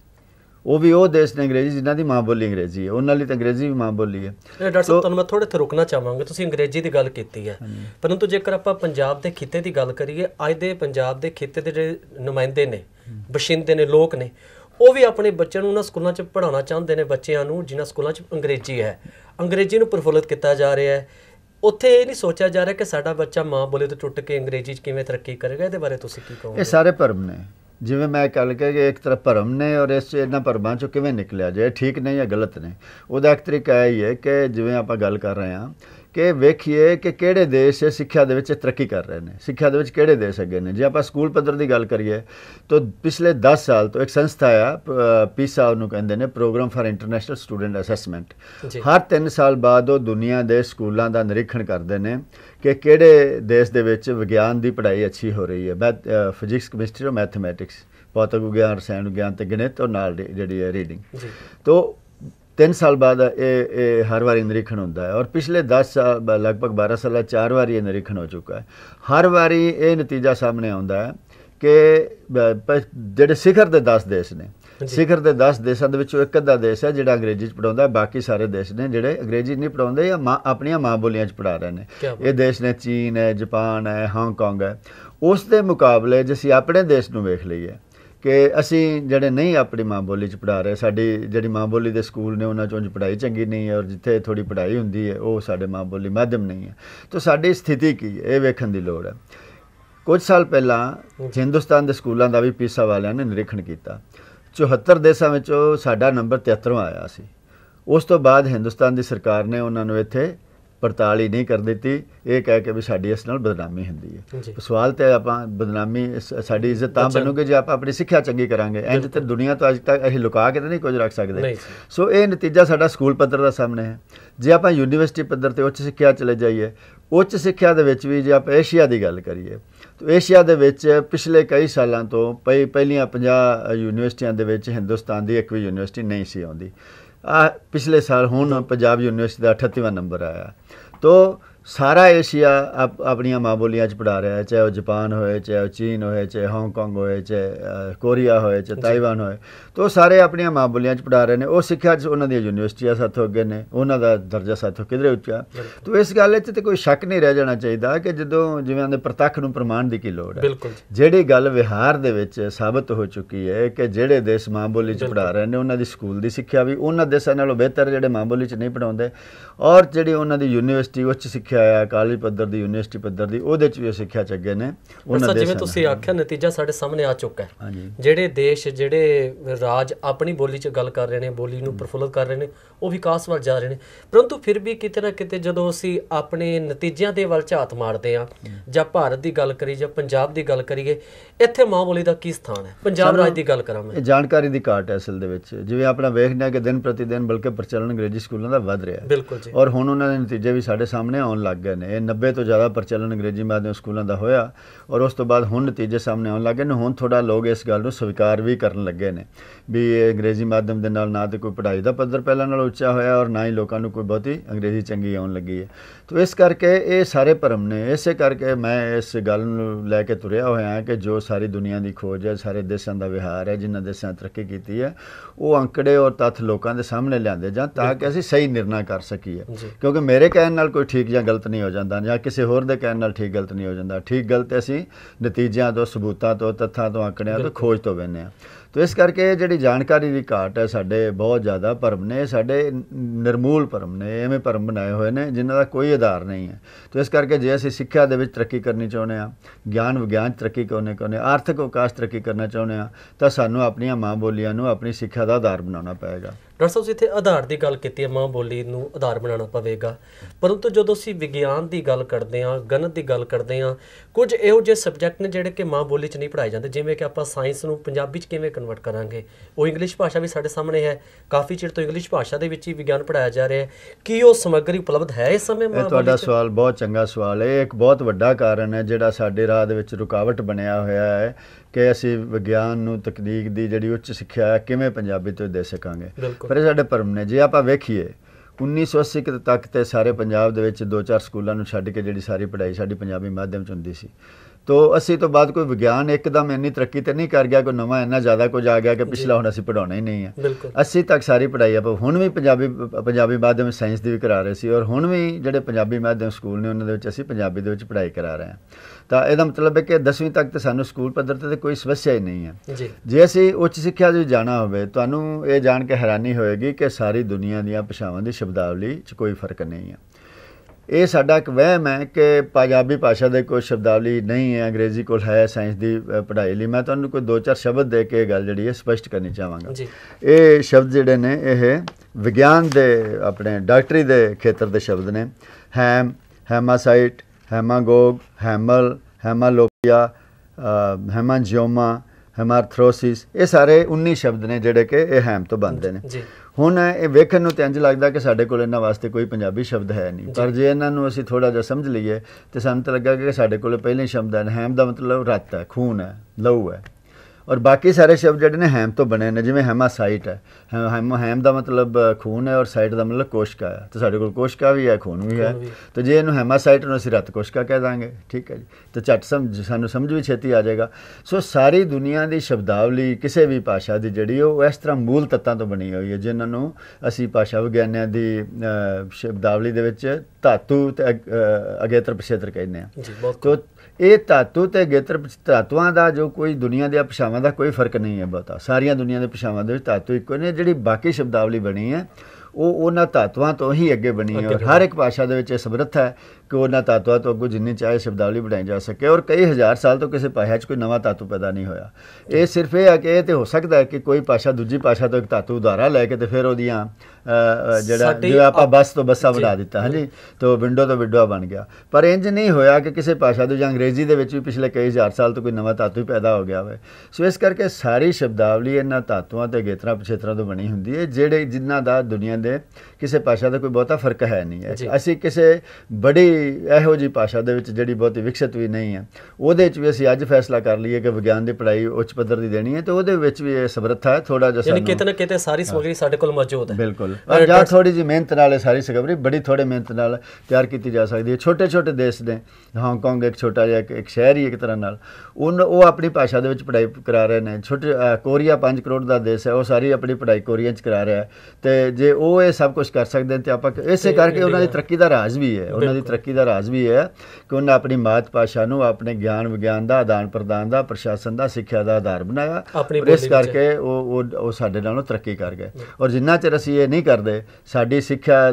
ਉਹ ਵੀ ਉਹ ਦੇਸ਼ ਨੇ ਅੰਗਰੇਜ਼ੀ ਜਿਨ੍ਹਾਂ ਦੀ ਮਾਂ ਬੋਲੀ ਅੰਗਰੇਜ਼ੀ ਹੈ ਉਹਨਾਂ ਲਈ ਤਾਂ ਅੰਗਰੇਜ਼ੀ ਵੀ ਮਾਂ ਬੋਲੀ ਹੈ ਡਾਕਟਰ ਸਾਹਿਬ ਤੁਹਾਨੂੰ ਮੈਂ ਥੋੜੇ ਤੇ ਰੁਕਣਾ ਚਾਹਾਂਗਾ ਤੁਸੀਂ ਅੰਗਰੇਜ਼ੀ ਦੀ ਗੱਲ ਕੀਤੀ ਹੈ ਪਰੰਤੂ ਜੇਕਰ ਆਪਾਂ ਪੰਜਾਬ ਦੇ ਖਿੱਤੇ ਦੀ ਗੱਲ ਕਰੀਏ ਅੱਜ ਦੇ ਪੰਜਾਬ ਦੇ ਖਿੱਤੇ ਦੇ ਜਿਹੜੇ ਨੁਮਾਇੰਦੇ ਨੇ ਬਸ਼ਿੰਦੇ ਨੇ ਲੋਕ ਨੇ ਉਹ ਵੀ ਆਪਣੇ ਬੱਚਿਆਂ ਨੂੰ ਉਹਨਾਂ ਸਕੂਲਾਂ 'ਚ ਪੜਾਉਣਾ ਚਾਹੁੰਦੇ ਨੇ ਬੱਚਿਆਂ ਨੂੰ ਜਿਨ੍ਹਾਂ ਸਕੂਲਾਂ 'ਚ ਅੰਗਰੇਜ਼ੀ ਹੈ ਅੰਗਰੇਜ਼ੀ ਨੂੰ ਪਰਫੁੱਲਤ ਕੀਤਾ ਜਾ ਰਿਹਾ ਹੈ ਉੱਥੇ ਇਹ ਨਹੀਂ ਸੋਚਿਆ ਜਾ ਰਿਹਾ ਕਿ ਸਾਡਾ ਬੱਚਾ ਮਾਂ ਬੋਲੇ ਤੋਂ ਟੁੱਟ ਕੇ ਅੰਗਰੇਜ਼ੀ 'ਚ ਕਿਵੇਂ ਤਰੱਕੀ ਕਰੇਗਾ ਇਹਦੇ ਬਾਰੇ ਤੁਸੀਂ ਕੀ ਕਹੋਗੇ ਇਹ ਸਾਰੇ ਭਰਮ ਨੇ ਜਿਵੇਂ ਮੈਂ ਕੱਲ ਕਹਿ ਗਿਆ ਇੱਕ ਤਰ੍ਹਾਂ ਭਰਮ ਨੇ ਔਰ ਇਸ ਇਹਨਾਂ ਭਰਮਾਂ ਚੋਂ ਕਿਵੇਂ ਨਿਕਲਿਆ ਜਾਏ ਠੀਕ ਨਹੀਂ ਜਾਂ ਗਲਤ ਨਹੀਂ ਉਹਦਾ ਇੱਕ ਤਰੀਕਾ ਇਹ ਹੈ ਕਿ ਜਿਵੇਂ ਆਪਾਂ ਗੱਲ ਕਰ ਰਹੇ ਹਾਂ ਕਿ ਵੇਖੀਏ ਕਿ ਕਿਹੜੇ ਦੇਸ਼ ਸਿੱਖਿਆ ਦੇ ਵਿੱਚ ਤਰੱਕੀ ਕਰ ਰਹੇ ਨੇ ਸਿੱਖਿਆ ਦੇ ਵਿੱਚ ਕਿਹੜੇ ਦੇਸ਼ ਅੱਗੇ ਨੇ ਜੇ ਆਪਾਂ ਸਕੂਲ ਪੱਧਰ ਦੀ ਗੱਲ ਕਰੀਏ ਤਾਂ ਪਿਛਲੇ 10 ਸਾਲ ਤੋਂ ਇੱਕ ਸੰਸਥਾ ਆ ਪੀਸਾ ਉਹਨੂੰ ਕਹਿੰਦੇ ਨੇ programme for international student assessment ਹਰ 3 ਸਾਲ ਬਾਅਦ ਉਹ ਦੁਨੀਆ ਦੇ ਸਕੂਲਾਂ ਦਾ ਨਿਰੀਖਣ ਕਰਦੇ ਨੇ ਕਿ ਕਿਹੜੇ ਦੇਸ਼ ਦੇ ਵਿੱਚ ਵਿਗਿਆਨ ਦੀ ਪੜ੍ਹਾਈ ਅੱਛੀ ਹੋ ਰਹੀ ਹੈ ਫਿਜ਼ਿਕਸ ਕੈਮਿਸਟਰੀ ਔਰ ਮੈਥਮੈਟਿਕਸ ਭੌਤਿਕ ਵਿਗਿਆਨ ਰਸਾਇਣ ਵਿਗਿਆਨ ਤੇ ਗਣਿਤ ਔਰ ਨਾਲ ਜਿਹੜੀ ਹੈ ਰੀਡਿੰਗ ਜੀ ਤੋਂ 3 ਸਾਲ ਬਾਅਦ ਇਹ ਹਰ ਵਾਰੀ ਨਿਰੀਖਣ ਹੁੰਦਾ ਹੈ ਔਰ ਪਿਛਲੇ 10 ਸਾਲ ਲਗਭਗ 12 ਸਾਲਾਂ ਚਾਰ ਵਾਰੀ ਇਹ ਨਿਰੀਖਣ ਹੋ ਚੁੱਕਾ ਹੈ ਹਰ ਵਾਰੀ ਇਹ ਨਤੀਜਾ ਸਾਹਮਣੇ ਆਉਂਦਾ ਹੈ ਕਿ ਜਿਹੜੇ ਸਿਖਰ ਦੇ 10 ਦੇਸ਼ ਨੇ ਸਿਖਰ ਦੇ 10 ਦੇਸ਼ਾਂ ਦੇ ਵਿੱਚੋਂ ਇੱਕ ਅੱਧਾ ਦੇਸ਼ ਹੈ ਜਿਹੜਾ ਅੰਗਰੇਜ਼ੀ ਚ ਪੜਾਉਂਦਾ ਹੈ ਬਾਕੀ ਸਾਰੇ ਦੇਸ਼ ਨੇ ਜਿਹੜੇ ਅੰਗਰੇਜ਼ੀ ਨਹੀਂ ਪੜਾਉਂਦੇ ਜਾਂ ਆਪਣੀਆਂ ਮਾਂ ਬੋਲੀਆਂ ਚ ਪੜਾ ਰਹੇ ਨੇ ਇਹ ਦੇਸ਼ ਨੇ ਚੀਨ ਹੈ ਜਾਪਾਨ ਹੈ ਹਾਂਗਕਾਂਗ ਹੈ ਉਸ ਦੇ ਮੁਕਾਬਲੇ ਜੇ ਅਸੀਂ ਆਪਣੇ ਦੇਸ਼ ਨੂੰ ਵੇਖ ਲਈਏ ਕਿ ਅਸੀਂ ਜਿਹੜੇ ਨਹੀਂ ਆਪਣੀ ਮਾਂ ਬੋਲੀ ਚ ਪੜਾ ਰਹੇ ਸਾਡੀ ਜਿਹੜੀ ਮਾਂ ਬੋਲੀ ਦੇ ਸਕੂਲ ਨੇ ਉਹਨਾਂ ਚੋਂ ਪੜਾਈ ਚੰਗੀ ਨਹੀਂ ਹੈ ਔਰ ਜਿੱਥੇ ਥੋੜੀ ਪੜਾਈ ਹੁੰਦੀ ਹੈ ਉਹ ਸਾਡੇ ਮਾਂ ਬੋਲੀ ਮਾਧਿਅਮ ਨਹੀਂ ਹੈ ਤਾਂ ਸਾਡੀ ਸਥਿਤੀ ਕੀ ਹੈ ਇਹ ਵੇਖਣ ਦੀ ਲੋੜ ਹੈ ਕੁਝ ਸਾਲ ਪਹਿਲਾਂ ਹਿੰਦੁਸਤਾਨ ਦੇ ਸਕੂਲਾਂ ਦਾ ਵੀ ਪੀਸਾ ਵਾਲਿਆਂ ਨੇ ਨਿਰੀਖਣ ਕੀਤਾ 74 ਦੇਸ਼ਾਂ ਵਿੱਚੋਂ ਸਾਡਾ ਨੰਬਰ 73 ਆਇਆ ਸੀ ਉਸ ਤੋਂ ਬਾਅਦ ਹਿੰਦੁਸਤਾਨ ਦੀ ਸਰਕਾਰ ਨੇ ਉਹਨਾਂ ਨੂੰ ਇੱਥੇ ਪੜਤਾਲ ਹੀ ਨਹੀਂ ਕਰ ਦਿੱਤੀ ਇਹ ਕਹਿ ਕੇ ਵੀ ਸਾਡੀ ਇਸ ਨਾਲ ਬਦਨਾਮੀ ਹੁੰਦੀ ਹੈ ਸਵਾਲ ਤੇ ਆਪਾਂ ਬਦਨਾਮੀ ਸਾਡੀ ਇੱਜ਼ਤ ਤਾਂ ਬਣੂਗੀ ਜੇ ਆਪਾਂ ਆਪਣੀ ਸਿੱਖਿਆ ਚੰਗੀ ਕਰਾਂਗੇ ਐਂ ਤੇ ਦੁਨੀਆ ਤੋਂ ਅੱਜ ਤੱਕ ਇਹ ਲੁਕਾ ਕੇ ਤਾਂ ਨਹੀਂ ਕੁਝ ਰੱਖ ਸਕਦੇ ਸੋ ਇਹ ਨਤੀਜਾ ਸਾਡਾ ਸਕੂਲ ਪੱਧਰ ਦਾ ਸਾਹਮਣੇ ਹੈ ਜੇ ਆਪਾਂ ਯੂਨੀਵਰਸਿਟੀ ਪੱਧਰ ਤੇ ਉੱਚ ਸਿੱਖਿਆ ਚਲੇ ਜਾਈਏ ਉੱਚ ਸਿੱਖਿਆ ਦੇ ਵਿੱਚ ਵੀ ਜੇ ਆਪਾਂ ਏਸ਼ੀਆ ਦੀ ਗੱਲ ਕਰੀਏ ਤਾਂ ਏਸ਼ੀਆ ਦੇ ਵਿੱਚ ਪਿਛਲੇ ਕਈ ਸਾਲਾਂ ਤੋਂ ਪਹਿਲੀਆਂ 50 ਯੂਨੀਵਰਸਿਟੀਆਂ ਦੇ ਵਿੱਚ ਹਿੰਦੁਸਤਾਨ ਦੀ ਇੱਕ ਵੀ ਯੂਨੀਵਰਸਿਟੀ ਨਹੀਂ ਸੀ ਆਉਂਦੀ ਪਿਛਲੇ ਸਾਲ ਹੁਣ ਪੰਜਾਬ ਯੂਨੀਵਰਸਿਟੀ ਦਾ 38ਵਾਂ ਨੰਬਰ ਆਇਆ ਤੋ ਸਾਰਾ ਏਸ਼ੀਆ ਆਪਣੀਆਂ ਮਾਂ ਬੋਲੀਆਂ ਚ ਪੜਾ ਰਿਹਾ ਹੈ ਚਾਹੇ ਉਹ ਜਾਪਾਨ ਹੋਏ ਚਾਹੇ ਉਹ ਚੀਨ ਹੋਏ ਚਾਹੇ ਹਾਂਗਕਾਂਗ ਹੋਏ ਚਾਹੇ ਕੋਰੀਆ ਹੋਏ ਚਾਹੇ ਤਾਈਵਾਨ ਹੋਏ ਤੋ ਸਾਰੇ ਆਪਣੀਆਂ ਮਾਂ ਬੋਲੀਆਂ ਚ ਪੜਾ ਰਹੇ ਨੇ ਉਹ ਸਿੱਖਿਆ ਚ ਉਹਨਾਂ ਦੀਆਂ ਯੂਨੀਵਰਸਿਟੀਆਂ ਸਾਥੋਂ ਅੱਗੇ ਨੇ ਉਹਨਾਂ ਦਾ ਦਰਜਾ ਸਾਥੋਂ ਕਿਧਰੇ ਉੱਚਾ ਤੋ ਇਸ ਗੱਲ 'ਚ ਤੇ ਕੋਈ ਸ਼ੱਕ ਨਹੀਂ ਰਹਿ ਜਾਣਾ ਚਾਹੀਦਾ ਕਿ ਜਦੋਂ ਜਿਵੇਂ ਆਂਦੇ ਪ੍ਰਤੱਖ ਨੂੰ ਪ੍ਰਮਾਣ ਦੀ ਕੀ ਲੋੜ ਹੈ ਜਿਹੜੀ ਗੱਲ ਵਿਹਾਰ ਦੇ ਵਿੱਚ ਸਾਬਤ ਹੋ ਚੁੱਕੀ ਹੈ ਕਿ ਜਿਹੜੇ ਦੇਸ਼ ਮਾਂ ਬੋਲੀ ਚ ਪੜਾ ਰਹੇ ਨੇ ਉਹਨਾਂ ਦੀ ਸਕੂਲ ਦੀ ਸਿੱਖਿਆ ਵੀ ਉਹਨਾਂ ਦੇਸ਼ਾਂ ਨਾਲੋਂ ਬਿਹਤਰ ਜਿਹੜੇ ਮਾਂ ਬੋਲੀ ਚ ਨਹੀਂ ਪੜਾਉਂਦੇ ਔਰ ਜਿਹੜੀ ਉਹਨਾਂ ਦੀ ਯੂਨੀਵਰਸਿਟੀ ਉੱਚ ਸਿੱਖਿਆ ਸਿੱਖਿਆ ਆ ਕਾਲਜ ਪੱਧਰ ਦੀ ਯੂਨੀਵਰਸਿਟੀ ਪੱਧਰ ਦੀ ਉਹਦੇ ਚ ਵੀ ਉਹ ਸਿੱਖਿਆ ਚ ਅੱਗੇ ਨੇ ਉਹਨਾਂ ਦੇ ਜਿਵੇਂ ਤੁਸੀਂ ਆਖਿਆ ਨਤੀਜਾ ਸਾਡੇ ਸਾਹਮਣੇ ਆ ਚੁੱਕਾ ਹੈ ਜਿਹੜੇ ਦੇਸ਼ ਜਿਹੜੇ ਰਾਜ ਆਪਣੀ ਬੋਲੀ ਚ ਗੱਲ ਕਰ ਰਹੇ ਨੇ ਬੋਲੀ ਨੂੰ ਪ੍ਰਫੁੱਲਤ ਕਰ ਰਹੇ ਨੇ ਉਹ ਵਿਕਾਸ ਵੱਲ ਜਾ ਰਹੇ ਨੇ ਪਰੰਤੂ ਫਿਰ ਵੀ ਕਿਤੇ ਨਾ ਕਿਤੇ ਜਦੋਂ ਅਸੀਂ ਆਪਣੇ ਨਤੀਜਿਆਂ ਦੇ ਵੱਲ ਝਾਤ ਮਾਰਦੇ ਆ ਜਾਂ ਭਾਰਤ ਦੀ ਗੱਲ ਕਰੀ ਜਾਂ ਪੰਜਾਬ ਦੀ ਗੱਲ ਕਰੀਏ ਇੱਥੇ ਮਾਂ ਬੋਲੀ ਦਾ ਕੀ ਸਥਾਨ ਹੈ ਪੰਜਾਬ ਰਾਜ ਦੀ ਗੱਲ ਕਰਾਂ ਮੈਂ ਜਾਣਕਾਰੀ ਦੀ ਘਾਟ ਹੈ ਅਸਲ ਦੇ ਵਿੱਚ ਜਿਵੇਂ ਆਪਣਾ ਵੇਖਦੇ ਆ ਕਿ ਦਿਨ ਪ੍ਰਤੀ ਦਿਨ ਬਲਕਿ ਪ੍ਰਚਲਨ ਅੰਗਰੇਜ਼ੀ ਸਕੂਲਾਂ ਦਾ ਵੱਧ ਰਿਹਾ ਹੈ ਔਰ ਹੁਣ ਉਹਨਾਂ ਦੇ ਨਤੀਜੇ ਵੀ ਸਾਡੇ ਸਾਹਮਣੇ ਆਉਣ ਹੋਣ ਲੱਗ ਗਏ ਨੇ 90 ਤੋਂ ਜ਼ਿਆਦਾ ਪ੍ਰਚਲਨ ਅੰਗਰੇਜ਼ੀ ਮਾਧਿਅਮ ਸਕੂਲਾਂ ਦਾ ਹੋਇਆ ਔਰ ਉਸ ਤੋਂ ਬਾਅਦ ਹੁਣ ਨਤੀਜੇ ਸਾਹਮਣੇ ਆਉਣ ਲੱਗੇ ਨੇ ਹੁਣ ਥੋੜਾ ਲੋਕ ਇਸ ਗੱਲ ਨੂੰ ਸਵੀਕਾਰ ਵੀ ਕਰਨ ਲੱਗੇ ਨੇ ਵੀ ਇਹ ਅੰਗਰੇਜ਼ੀ ਮਾਧਿਅਮ ਦੇ ਨਾਲ ਨਾ ਤੇ ਕੋਈ ਪੜ੍ਹਾਈ ਦਾ ਪੱਧਰ ਪਹਿਲਾਂ ਨਾਲੋਂ ਉੱਚਾ ਹੋਇਆ ਔਰ ਨਾ ਹੀ ਲੋਕਾਂ ਨੂੰ ਕੋਈ ਬਹੁਤੀ ਅੰਗਰੇਜ਼ੀ ਚੰਗੀ ਆਉਣ ਲੱਗੀ ਹੈ ਤੋ ਇਸ ਕਰਕੇ ਇਹ ਸਾਰੇ ਭਰਮ ਨੇ ਇਸੇ ਕਰਕੇ ਮੈਂ ਇਸ ਗੱਲ ਨੂੰ ਲੈ ਕੇ ਤੁਰਿਆ ਹੋਇਆ ਹਾਂ ਕਿ ਜੋ ਸਾਰੀ ਦੁਨੀਆ ਦੀ ਖੋਜ ਹੈ ਸਾਰੇ ਦੇਸ਼ਾਂ ਦਾ ਵਿਹਾਰ ਹੈ ਜਿਨ੍ਹਾਂ ਦੇਸ਼ਾਂ ਤਰੱਕੀ ਕੀਤੀ ਹੈ ਉਹ ਅੰਕੜੇ ਔਰ ਤੱਥ ਲੋਕਾਂ ਦੇ ਸਾਹਮਣੇ ਲਿਆਂਦੇ ਜਾਂ ਤਾਂ ਕਿ ਅਸੀਂ ਸਹੀ ਨਿਰਣਾ ਕਰ ਸਕੀਏ ਕਿਉਂਕਿ ਮੇਰੇ ਕਹਿਣ ਨਾਲ ਕੋਈ ਠੀਕ ਜਾਂ ਗਲਤ ਨਹੀਂ ਹੋ ਜਾਂਦਾ ਜਾਂ ਕਿਸੇ ਹੋਰ ਦੇ ਕਹਿਣ ਨਾਲ ਠੀਕ ਗਲਤ ਨਹੀਂ ਹੋ ਜਾਂਦਾ ਠੀਕ ਗਲਤ ਅਸੀਂ ਨਤੀਜਿਆਂ ਤੋਂ ਸਬੂਤਾਂ ਤੋਂ ਤੱਥਾਂ ਤੋਂ ਅੰਕੜਿਆਂ ਤੋਂ ਖੋਜ ਤੋਂ ਵੇਨੇ ਆ ਤੋ ਇਸ ਕਰਕੇ ਜਿਹੜੀ ਜਾਣਕਾਰੀ ਦੀ ਘਾਟ ਹੈ ਸਾਡੇ ਬਹੁਤ ਜ਼ਿਆਦਾ ਪਰਮ ਨੇ ਸਾਡੇ ਨਿਰਮੂਲ ਪਰਮ ਨੇ ਐਵੇਂ ਪਰਮ ਬਣਾਏ ਹੋਏ ਨੇ ਜਿਨ੍ਹਾਂ ਦਾ ਕੋਈ ਆਧਾਰ ਨਹੀਂ ਹੈ ਤੋ ਇਸ ਕਰਕੇ ਜੇ ਅਸੀਂ ਸਿੱਖਿਆ ਦੇ ਵਿੱਚ ਤਰੱਕੀ ਕਰਨੀ ਚਾਹੁੰਦੇ ਆ ਗਿਆਨ ਵਿਗਿਆਨ ਤਰੱਕੀ ਕਰਨੇ ਕਰਨੇ ਆਰਥਿਕ ਵਿਕਾਸ ਤਰੱਕੀ ਕਰਨਾ ਚਾਹੁੰਦੇ ਆ ਤਾਂ ਸਾਨੂੰ ਆਪਣੀਆਂ ਮਾਂ ਬੋਲੀਆਂ ਨੂੰ ਆਪਣੀ ਸਿੱਖਿਆ ਦਾ ਆਧਾਰ ਬਣਾਉਣਾ ਪਏਗਾ ਡਾਕਟਰ ਸਾਹਿਬ ਜਿੱਥੇ ਆਧਾਰ ਦੀ ਗੱਲ ਕੀਤੀ ਹੈ ਮਾਂ ਬੋਲੀ ਨੂੰ ਆਧਾਰ ਬਣਾਉਣਾ ਪਵੇਗਾ ਪਰੰਤੂ ਜਦੋਂ ਅਸੀਂ ਵਿਗਿਆਨ ਦੀ ਗੱਲ ਕਰਦੇ ਹਾਂ ਗਣਿਤ ਦੀ ਗੱਲ ਕਰਦੇ ਹਾਂ ਕੁਝ ਇਹੋ ਜਿਹੇ ਸਬਜੈਕਟ ਨੇ ਜਿਹੜੇ ਕਿ ਮਾਂ ਬੋਲੀ 'ਚ ਨਹੀਂ ਪੜਾਏ ਜਾਂਦੇ ਜਿਵੇਂ ਕਿ ਆਪਾਂ ਸਾਇੰਸ ਨੂੰ ਪੰਜਾਬੀ 'ਚ ਕਿਵੇਂ ਕਨਵਰਟ ਕਰਾਂਗੇ ਉਹ ਇੰਗਲਿਸ਼ ਭਾਸ਼ਾ ਵੀ ਸਾਡੇ ਸਾਹਮਣੇ ਹੈ ਕਾਫੀ ਚਿਰ ਤੋਂ ਇੰਗਲਿਸ਼ ਭਾਸ਼ਾ ਦੇ ਵਿੱਚ ਹੀ ਵਿਗਿਆਨ ਪੜਾਇਆ ਜਾ ਰਿਹਾ ਹੈ ਕੀ ਉਹ ਸਮੱਗਰੀ ਉਪਲਬਧ ਹੈ ਇਸ ਸਮੇਂ ਮਾਂ ਤੁਹਾਡਾ ਸਵਾਲ ਬਹੁਤ ਚੰਗਾ ਸਵਾਲ ਹੈ ਇੱਕ ਬਹੁਤ ਵੱਡਾ ਕਾਰਨ ਹੈ ਜਿਹੜਾ ਸਾਡੇ ਰਾਹ ਦੇ ਵਿੱਚ ਰੁਕਾਵਟ ਬਣਿਆ ਹੋਇਆ ਹੈ ਕਿ ਅਸੀਂ ਵਿਗਿਆਨ ਨੂੰ ਤਕਨੀਕ ਦੀ ਜਿਹੜੀ ਉੱਚ ਸਿੱਖਿਆ ਹੈ ਕਿਵੇਂ ਪੰਜਾਬੀ ਤੋਂ ਦੇ ਸਕਾਂਗੇ ਪਰ ਇਹ ਸਾਡੇ ਪਰਮ ਨੇ ਜੇ ਆਪਾਂ ਵੇਖੀਏ 1980 ਤੱਕ ਤੇ ਸਾਰੇ ਪੰਜਾਬ ਦੇ ਵਿੱਚ ਦੋ ਚਾਰ ਸਕੂਲਾਂ ਨੂੰ ਛੱਡ ਕੇ ਜਿਹੜੀ ਸਾਰੀ ਪੜ੍ਹਾਈ ਸਾਡੀ ਪੰਜਾਬੀ ਮਾਧਿਅਮ ਚ ਹੁੰਦੀ ਸੀ ਤੋ ਅਸੀਂ ਤੋਂ ਬਾਅਦ ਕੋਈ ਵਿਗਿਆਨ ਇੱਕਦਮ ਇੰਨੀ ਤਰੱਕੀ ਤੇ ਨਹੀਂ ਕਰ ਗਿਆ ਕੋਈ ਨਵਾਂ ਇੰਨਾ ਜ਼ਿਆਦਾ ਕੁਝ ਆ ਗਿਆ ਕਿ ਪਿਛਲਾ ਹੁਣ ਅਸੀਂ ਪੜਾਉਣਾ ਹੀ ਨਹੀਂ ਹੈ ਅਸੀਂ ਤੱਕ ਸਾਰੀ ਪੜਾਈ ਆਪਾਂ ਹੁਣ ਵੀ ਪੰਜਾਬੀ ਪੰਜਾਬੀ ਮਾਧਿਅਮ ਸਾਇੰਸ ਦੀ ਵੀ ਕਰਾ ਰਹੇ ਸੀ ਔਰ ਹੁਣ ਵੀ ਜਿਹੜੇ ਪੰਜਾਬੀ ਮਾਧਿਅਮ ਸਕੂਲ ਨੇ ਉਹਨਾਂ ਦੇ ਵਿੱਚ ਅਸੀਂ ਪੰਜਾਬੀ ਦੇ ਵਿੱਚ ਪੜਾਈ ਕਰਾ ਰਹੇ ਹਾਂ ਤਾਂ ਇਹਦਾ ਮਤਲਬ ਹੈ ਕਿ 10ਵੀਂ ਤੱਕ ਤੇ ਸਾਨੂੰ ਸਕੂਲ ਪੱਧਰ ਤੇ ਕੋਈ ਸਮੱਸਿਆ ਹੀ ਨਹੀਂ ਹੈ ਜੇ ਅਸੀਂ ਉੱਚ ਸਿੱਖਿਆ ਦੇ ਜਾਣਾ ਹੋਵੇ ਤੁਹਾਨੂੰ ਇਹ ਜਾਣ ਕੇ ਹੈਰਾਨੀ ਹੋਏਗੀ ਕਿ ਸਾਰੀ ਦੁਨੀਆ ਦੀਆਂ ਭਾਸ਼ਾਵਾਂ ਦੀ ਸ਼ਬਦਾਵਲੀ 'ਚ ਕੋਈ ਫਰਕ ਨਹੀਂ ਹੈ ਇਹ ਸਾਡਾ ਇੱਕ ਵਹਿਮ ਹੈ ਕਿ ਪੰਜਾਬੀ ਭਾਸ਼ਾ ਦੇ ਕੋਈ ਸ਼ਬਦਾਵਲੀ ਨਹੀਂ ਹੈ ਅੰਗਰੇਜ਼ੀ ਕੋਲ ਹੈ ਸਾਇੰਸ ਦੀ ਪੜ੍ਹਾਈ ਲਈ ਮੈਂ ਤੁਹਾਨੂੰ ਕੋਈ ਦੋ ਚਾਰ ਸ਼ਬਦ ਦੇ ਕੇ ਗੱਲ ਜਿਹੜੀ ਹੈ ਸਪਸ਼ਟ ਕਰਨੀ ਚਾਹਾਂਗਾ ਇਹ ਸ਼ਬਦ ਜਿਹੜੇ ਨੇ ਇਹ ਵਿਗਿਆਨ ਦੇ ਆਪਣੇ ਡਾਕਟਰੀ ਦੇ ਖੇਤਰ ਦੇ ਸ਼ਬਦ ਨੇ ਹੈਮ ਹੈਮਾਸਾਈਟ ਹੈਮਾਗੋਗ ਹੈਮਲ ਹੈਮਾਲੋਪੀਆ ਹੈਮਾਂਜੀਓਮਾ ਹੈਮਾਰਥਰੋਸਿਸ ਇਹ ਸਾਰੇ 19 ਸ਼ਬਦ ਨੇ ਜਿਹੜੇ ਕਿ ਇਹ ਹੈਮ ਤੋਂ ਬਣਦੇ ਨੇ ਜੀ ਹੁਣ ਇਹ ਵੇਖਣ ਨੂੰ ਤੇ ਇੰਜ ਲੱਗਦਾ ਕਿ ਸਾਡੇ ਕੋਲ ਇਹਨਾਂ ਵਾਸਤੇ ਕੋਈ ਪੰਜਾਬੀ ਸ਼ਬਦ ਹੈ ਨਹੀਂ ਪਰ ਜੇ ਇਹਨਾਂ ਨੂੰ ਅਸੀਂ ਥੋੜਾ ਜਿਹਾ ਸਮਝ ਲਈਏ ਤੇ ਸਾਨੂੰ ਤਾਂ ਲੱਗਾ ਕਿ ਸਾਡੇ ਕੋਲ ਪਹਿਲੇ ਸ਼ਬਦ ਹਨ ਹੈਮ ਦਾ ਮਤਲਬ ਰੱਤ ਹੈ ਖੂਨ ਹੈ ਲਹੂ ਹੈ ਔਰ ਬਾਕੀ ਸਾਰੇ ਸ਼ਬਦ ਜਿਹੜੇ ਨੇ ਹੈਮ ਤੋਂ ਬਣੇ ਨੇ ਜਿਵੇਂ ਹੈਮਾਸਾਈਟ ਹੈ ਹੈਮ ਹੈਮ ਦਾ ਮਤਲਬ ਖੂਨ ਹੈ ਔਰ ਸਾਈਟ ਦਾ ਮਤਲਬ ਕੋਸ਼ਕਾ ਹੈ ਤੇ ਸਾਡੇ ਕੋਲ ਕੋਸ਼ਕਾ ਵੀ ਹੈ ਖੂਨ ਵੀ ਹੈ ਤੇ ਜੇ ਇਹਨੂੰ ਹੈਮਾਸਾਈਟ ਨੂੰ ਅਸੀਂ ਰਤ ਕੋਸ਼ਕਾ ਕਹਿ ਦਾਂਗੇ ਠੀਕ ਹੈ ਜੀ ਤੇ ਚੱਟ ਸਮਝ ਸਾਨੂੰ ਸਮਝ ਵੀ ਛੇਤੀ ਆ ਜਾਏਗਾ ਸੋ ਸਾਰੀ ਦੁਨੀਆ ਦੀ ਸ਼ਬਦਾਵਲੀ ਕਿਸੇ ਵੀ ਭਾਸ਼ਾ ਦੀ ਜਿਹੜੀ ਉਹ ਇਸ ਤਰ੍ਹਾਂ ਮੂਲ ਤੱਤਾਂ ਤੋਂ ਬਣੀ ਹੋਈ ਹੈ ਜਿਨ੍ਹਾਂ ਨੂੰ ਅਸੀਂ ਭਾਸ਼ਾ ਵਿਗਿਆਨੀਆਂ ਦੀ ਸ਼ਬਦਾਵਲੀ ਦੇ ਵਿੱਚ ਧਾਤੂ ਤੇ ਅਗੇਤਰ ਪਛੇਤਰ ਕਹਿੰਦੇ ਆ ਜੀ ਬਹੁਤ ਇਹ ਧਾਤੂ ਤੇ ਗੇਤਰ ਧਾਤੂਆਂ ਦਾ ਜੋ ਕੋਈ ਦੁਨੀਆ ਦੇ ਭਾਸ਼ਾਵਾਂ ਦਾ ਕੋਈ ਫਰਕ ਨਹੀਂ ਹੈ ਬਤਾ ਸਾਰੀਆਂ ਦੁਨੀਆ ਦੇ ਭਾਸ਼ਾਵਾਂ ਦੇ ਵਿੱਚ ਧਾਤੂ ਇੱਕੋ ਨੇ ਜਿਹੜੀ ਬਾਕੀ ਸ਼ਬਦਾਵਲੀ ਬਣੀ ਹੈ ਉਹ ਉਹਨਾਂ ਤਤਵਾਂ ਤੋਂ ਹੀ ਅੱਗੇ ਬਣੀ ਹੈ ਹਰ ਇੱਕ ਭਾਸ਼ਾ ਦੇ ਵਿੱਚ ਇਹ ਸਮਰੱਥ ਹੈ ਕਿ ਉਹਨਾਂ ਤਤਵਾਂ ਤੋਂ ਅੱਗੇ ਜਿੰਨੀ ਚਾਹੇ ਸ਼ਬਦਾਵਲੀ ਬਣਾਈ ਜਾ ਸਕੇ ਔਰ ਕਈ ਹਜ਼ਾਰ ਸਾਲ ਤੋਂ ਕਿਸੇ ਭਾਸ਼ਾ 'ਚ ਕੋਈ ਨਵਾਂ ਧਾਤੂ ਪੈਦਾ ਨਹੀਂ ਹੋਇਆ ਇਹ ਸਿਰਫ ਇਹ ਹੈ ਕਿ ਇਹ ਤੇ ਹੋ ਸਕਦਾ ਹੈ ਕਿ ਕੋਈ ਭਾਸ਼ਾ ਦੂਜੀ ਭਾਸ਼ਾ ਤੋਂ ਇੱਕ ਧਾਤੂ ਉਧਾਰਾ ਲੈ ਕੇ ਤੇ ਫਿਰ ਉਹਦੀਆਂ ਜਿਹੜਾ ਜਿਹੜਾ ਆਪਾਂ ਬਸ ਤੋਂ ਬਸਾ ਬਣਾ ਦਿੱਤਾ ਹਾਂਜੀ ਤੋਂ ਵਿੰਡੋ ਤੋਂ ਵਿੰਡੋ ਬਣ ਗਿਆ ਪਰ ਇੰਜ ਨਹੀਂ ਹੋਇਆ ਕਿ ਕਿਸੇ ਭਾਸ਼ਾ ਤੋਂ ਜਾਂ ਅੰਗਰੇਜ਼ੀ ਦੇ ਵਿੱਚ ਵੀ ਪਿਛਲੇ ਕਈ ਹਜ਼ਾਰ ਸਾਲ ਤੋਂ ਕੋਈ ਨਵਾਂ ਧਾਤੂ ਪੈਦਾ ਹੋ ਗਿਆ ਹੋਵੇ ਸੋ ਇਸ ਕਰਕੇ ਸਾਰੀ ਸ਼ਬਦਾਵਲੀ ਇਹਨਾਂ ਧਾਤੂਆਂ ਤੇ ਗੇਤਰਾ ਪਛੇਤਰਾ ਤੋਂ ਬਣੀ ਹੁੰਦੀ ਹੈ ਜਿਹੜੇ ਜਿਨ੍ਹਾਂ ਦਾ ਦੁਨੀਆ there. ਕਿਸੇ ਭਾਸ਼ਾ ਦਾ ਕੋਈ ਬਹੁਤਾ ਫਰਕ ਹੈ ਨਹੀਂ ਹੈ ਅਸੀਂ ਕਿਸੇ ਬੜੀ ਇਹੋ ਜੀ ਭਾਸ਼ਾ ਦੇ ਵਿੱਚ ਜਿਹੜੀ ਬਹੁਤੀ ਵਿਕਸਿਤ ਵੀ ਨਹੀਂ ਹੈ ਉਹਦੇ ਵਿੱਚ ਵੀ ਅਸੀਂ ਅੱਜ ਫੈਸਲਾ ਕਰ ਲਈਏ ਕਿ ਵਿਗਿਆਨ ਦੀ ਪੜ੍ਹਾਈ ਉੱਚ ਪੱਧਰ ਦੀ ਦੇਣੀ ਹੈ ਤੇ ਉਹਦੇ ਵਿੱਚ ਵੀ ਇਹ ਸਮਰੱਥਾ ਹੈ ਥੋੜਾ ਜਿਹਾ ਯਾਨੀ ਕਿਤੇ ਨਾ ਕਿਤੇ ਸਾਰੀ ਸਮਗਰੀ ਸਾਡੇ ਕੋਲ ਮੌਜੂਦ ਹੈ ਬਿਲਕੁਲ ਪਰ ਜਾਂ ਥੋੜੀ ਜੀ ਮਿਹਨਤ ਨਾਲ ਸਾਰੀ ਸਮਗਰੀ ਬੜੀ ਥੋੜੇ ਮਿਹਨਤ ਨਾਲ ਤਿਆਰ ਕੀਤੀ ਜਾ ਸਕਦੀ ਹੈ ਛੋਟੇ ਛੋਟੇ ਦੇਸ਼ ਨੇ ਹਾਂਗਕਾਂਗ ਇੱਕ ਛੋਟਾ ਜਿਹਾ ਇੱਕ ਸ਼ਹਿਰ ਹੀ ਇੱਕ ਤਰ੍ਹਾਂ ਨਾਲ ਉਹ ਆਪਣੀ ਭਾਸ਼ਾ ਦੇ ਵਿੱਚ ਪੜ੍ਹਾਈ ਕਰਾ ਰਹੇ ਨੇ ਛੋਟੇ ਕੋਰੀਆ 5 ਕਰੋੜ ਦਾ ਦੇਸ਼ ਹੈ ਉਹ ਸਾਰੀ ਆਪਣੀ ਪੜ੍ਹਾਈ ਕੋਰੀਆ ਚ ਕਰਾ ਰਿਹਾ ਤੇ ਜੇ ਉਹ ਇਹ ਸਭ ਕੁਝ ਕਰ ਸਕਦੇ ਤੇ ਆਪਾਂ ਇਸੇ ਕਰਕੇ ਉਹਨਾਂ ਦੀ ਤਰੱਕੀ ਦਾ ਰਾਜ ਵੀ ਹੈ ਉਹਨਾਂ ਦੀ ਤਰੱਕੀ ਦਾ ਰਾਜ ਵੀ ਹੈ ਕਿ ਉਹਨਾਂ ਆਪਣੀ ਮਾਤ ਪਾਸ਼ਾ ਨੂੰ ਆਪਣੇ ਗਿਆਨ ਵਿਗਿਆਨ ਦਾ ਆਦਾਨ ਪ੍ਰਦਾਨ ਦਾ ਪ੍ਰਸ਼ਾਸਨ ਦਾ ਸਿੱਖਿਆ ਦਾ ਆਧਾਰ ਬਣਾਇਆ ਇਸ ਕਰਕੇ ਉਹ ਉਹ ਸਾਡੇ ਨਾਲੋਂ ਤਰੱਕੀ ਕਰ ਗਏ ਔਰ ਜਿੰਨਾ ਚਿਰ ਅਸੀਂ ਇਹ ਨਹੀਂ ਕਰਦੇ ਸਾਡੀ ਸਿੱਖਿਆ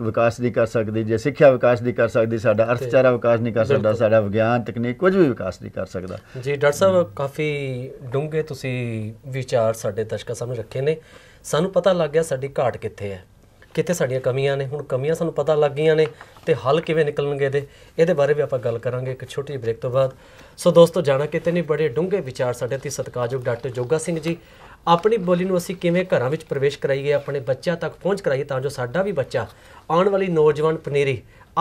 ਵਿਕਾਸ ਨਹੀਂ ਕਰ ਸਕਦੀ ਜੇ ਸਿੱਖਿਆ ਵਿਕਾਸ ਨਹੀਂ ਕਰ ਸਕਦੀ ਸਾਡਾ ਅਰਥਚਾਰਾ ਵਿਕਾਸ ਨਹੀਂ ਕਰ ਸਕਦਾ ਸਾਡਾ ਵਿਗਿਆਨ ਤਕਨੀਕ ਕੁਝ ਵੀ ਵਿਕਾਸ ਨਹੀਂ ਕਰ ਸਕਦਾ ਜੀ ਡਾਕਟਰ ਸਾਹਿਬ ਕਾਫੀ ਡੂੰਘੇ ਤੁਸੀਂ ਵਿਚਾਰ ਸਾਡੇ ਦਰਸ਼ਕਾਂ ਸਾਹਮਣੇ ਰੱਖੇ ਨੇ ਸਾਨੂੰ ਪਤਾ ਲੱਗ ਗਿਆ ਸਾਡੀ ਘਾਟ ਕਿੱਥੇ ਹੈ ਕਿੱਥੇ ਸਾਡੀਆਂ ਕਮੀਆਂ ਨੇ ਹੁਣ ਕਮੀਆਂ ਸਾਨੂੰ ਪਤਾ ਲੱਗ ਗਈਆਂ ਨੇ ਤੇ ਹੱਲ ਕਿਵੇਂ ਨਿਕਲਣਗੇ ਇਹਦੇ ਇਹਦੇ ਬਾਰੇ ਵੀ ਆਪਾਂ ਗੱਲ ਕਰਾਂਗੇ ਇੱਕ ਛੋਟੀ ਜਿਹੀ ਬ੍ਰੇਕ ਤੋਂ ਬਾਅਦ ਸੋ ਦੋਸਤੋ ਜਾਣਾ ਕਿਤੇ ਨਹੀਂ ਬੜੇ ਡੂੰਘੇ ਵਿਚਾਰ ਸਾਡੇ ਤੇ ਸਤਕਾਜੋਗ ਡਾਕਟਰ ਜੋਗਾ ਸਿੰਘ ਜੀ ਆਪਣੀ ਬੋਲੀ ਨੂੰ ਅਸੀਂ ਕਿਵੇਂ ਘਰਾਂ ਵਿੱਚ ਪ੍ਰਵੇਸ਼ ਕਰਾਈਏ ਆਪਣੇ ਬੱਚਿਆਂ ਤੱਕ ਪਹੁੰਚ ਕਰਾਈਏ ਤਾਂ ਜੋ ਸਾਡਾ ਵੀ ਬੱਚਾ ਆਉਣ ਵਾਲੀ ਨੌਜਵਾਨ ਪਨੀਰੀ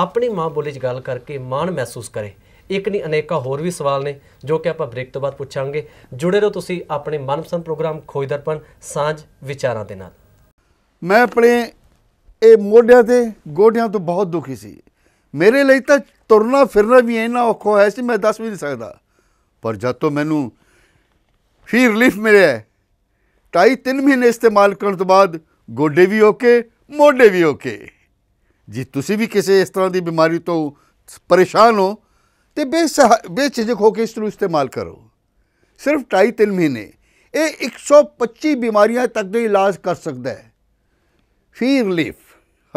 ਆਪਣੀ ਮਾਂ ਬੋਲੀ 'ਚ ਗੱਲ ਕਰਕੇ ਮਾਣ ਮਹਿਸੂਸ ਕਰੇ ਇੱਕ ਨਹੀਂ ਅਨੇਕਾਂ ਹੋਰ ਵੀ ਸਵਾਲ ਨੇ ਜੋ ਕਿ ਆਪਾਂ ਬ੍ਰੇਕ ਤੋਂ ਬਾਅਦ ਪੁੱਛਾਂਗੇ ਜੁੜੇ ਰਹੋ ਤੁਸੀਂ ਆਪਣੇ ਮਨਪਸੰਦ ਪ੍ਰੋਗਰਾਮ ਖੋਜ ਦਰਪਣ ਸਾਂਝ ਵਿਚਾਰਾਂ ਦੇ ਨਾਲ ਮੈਂ ਆਪਣੇ ਇਹ ਮੋਢਿਆਂ ਤੇ ਗੋਢਿਆਂ ਤੋਂ ਬਹੁਤ ਦੁਖੀ ਸੀ ਮੇਰੇ ਲਈ ਤਾਂ ਤੁਰਨਾ ਫਿਰਨਾ ਵੀ ਇੰਨਾ ਔਖਾ ਹੋਇਆ ਸੀ ਮੈਂ ਦੱਸ ਵੀ ਨਹੀਂ ਸਕਦਾ ਪਰ ਜਦ ਤੋਂ ਮੈਨੂੰ ਫੀ ਰਿਲੀਫ ਮਿਲਿਆ 2 ਤਿੰਨ ਮਹੀਨੇ ਇਸਤੇਮਾਲ ਕਰਨ ਤੋਂ ਬਾਅਦ ਗੋਡੇ ਵੀ ਓਕੇ ਮੋਢੇ ਵੀ ਓਕੇ ਜੇ ਤੁਸੀਂ ਵੀ ਕਿਸੇ ਇਸ ਤਰ੍ਹਾਂ ਦੀ ਬਿਮਾਰੀ ਤੋਂ ਪਰੇਸ਼ਾਨ ਹੋ ਤੇ ਬੇਝਿਜਕ ਹੋ ਕੇ ਇਸ ਨੂੰ ਇਸਤੇਮਾਲ ਕਰੋ ਸਿਰਫ 2 ਤਿੰਨ ਮਹੀਨੇ ਇਹ 125 ਬਿਮਾਰੀਆਂ ਤੱਕ ਦੇ ਇਲਾਜ ਕਰ ਸਕਦਾ ਹੈ ਫੀ ਰਿਲੀਫ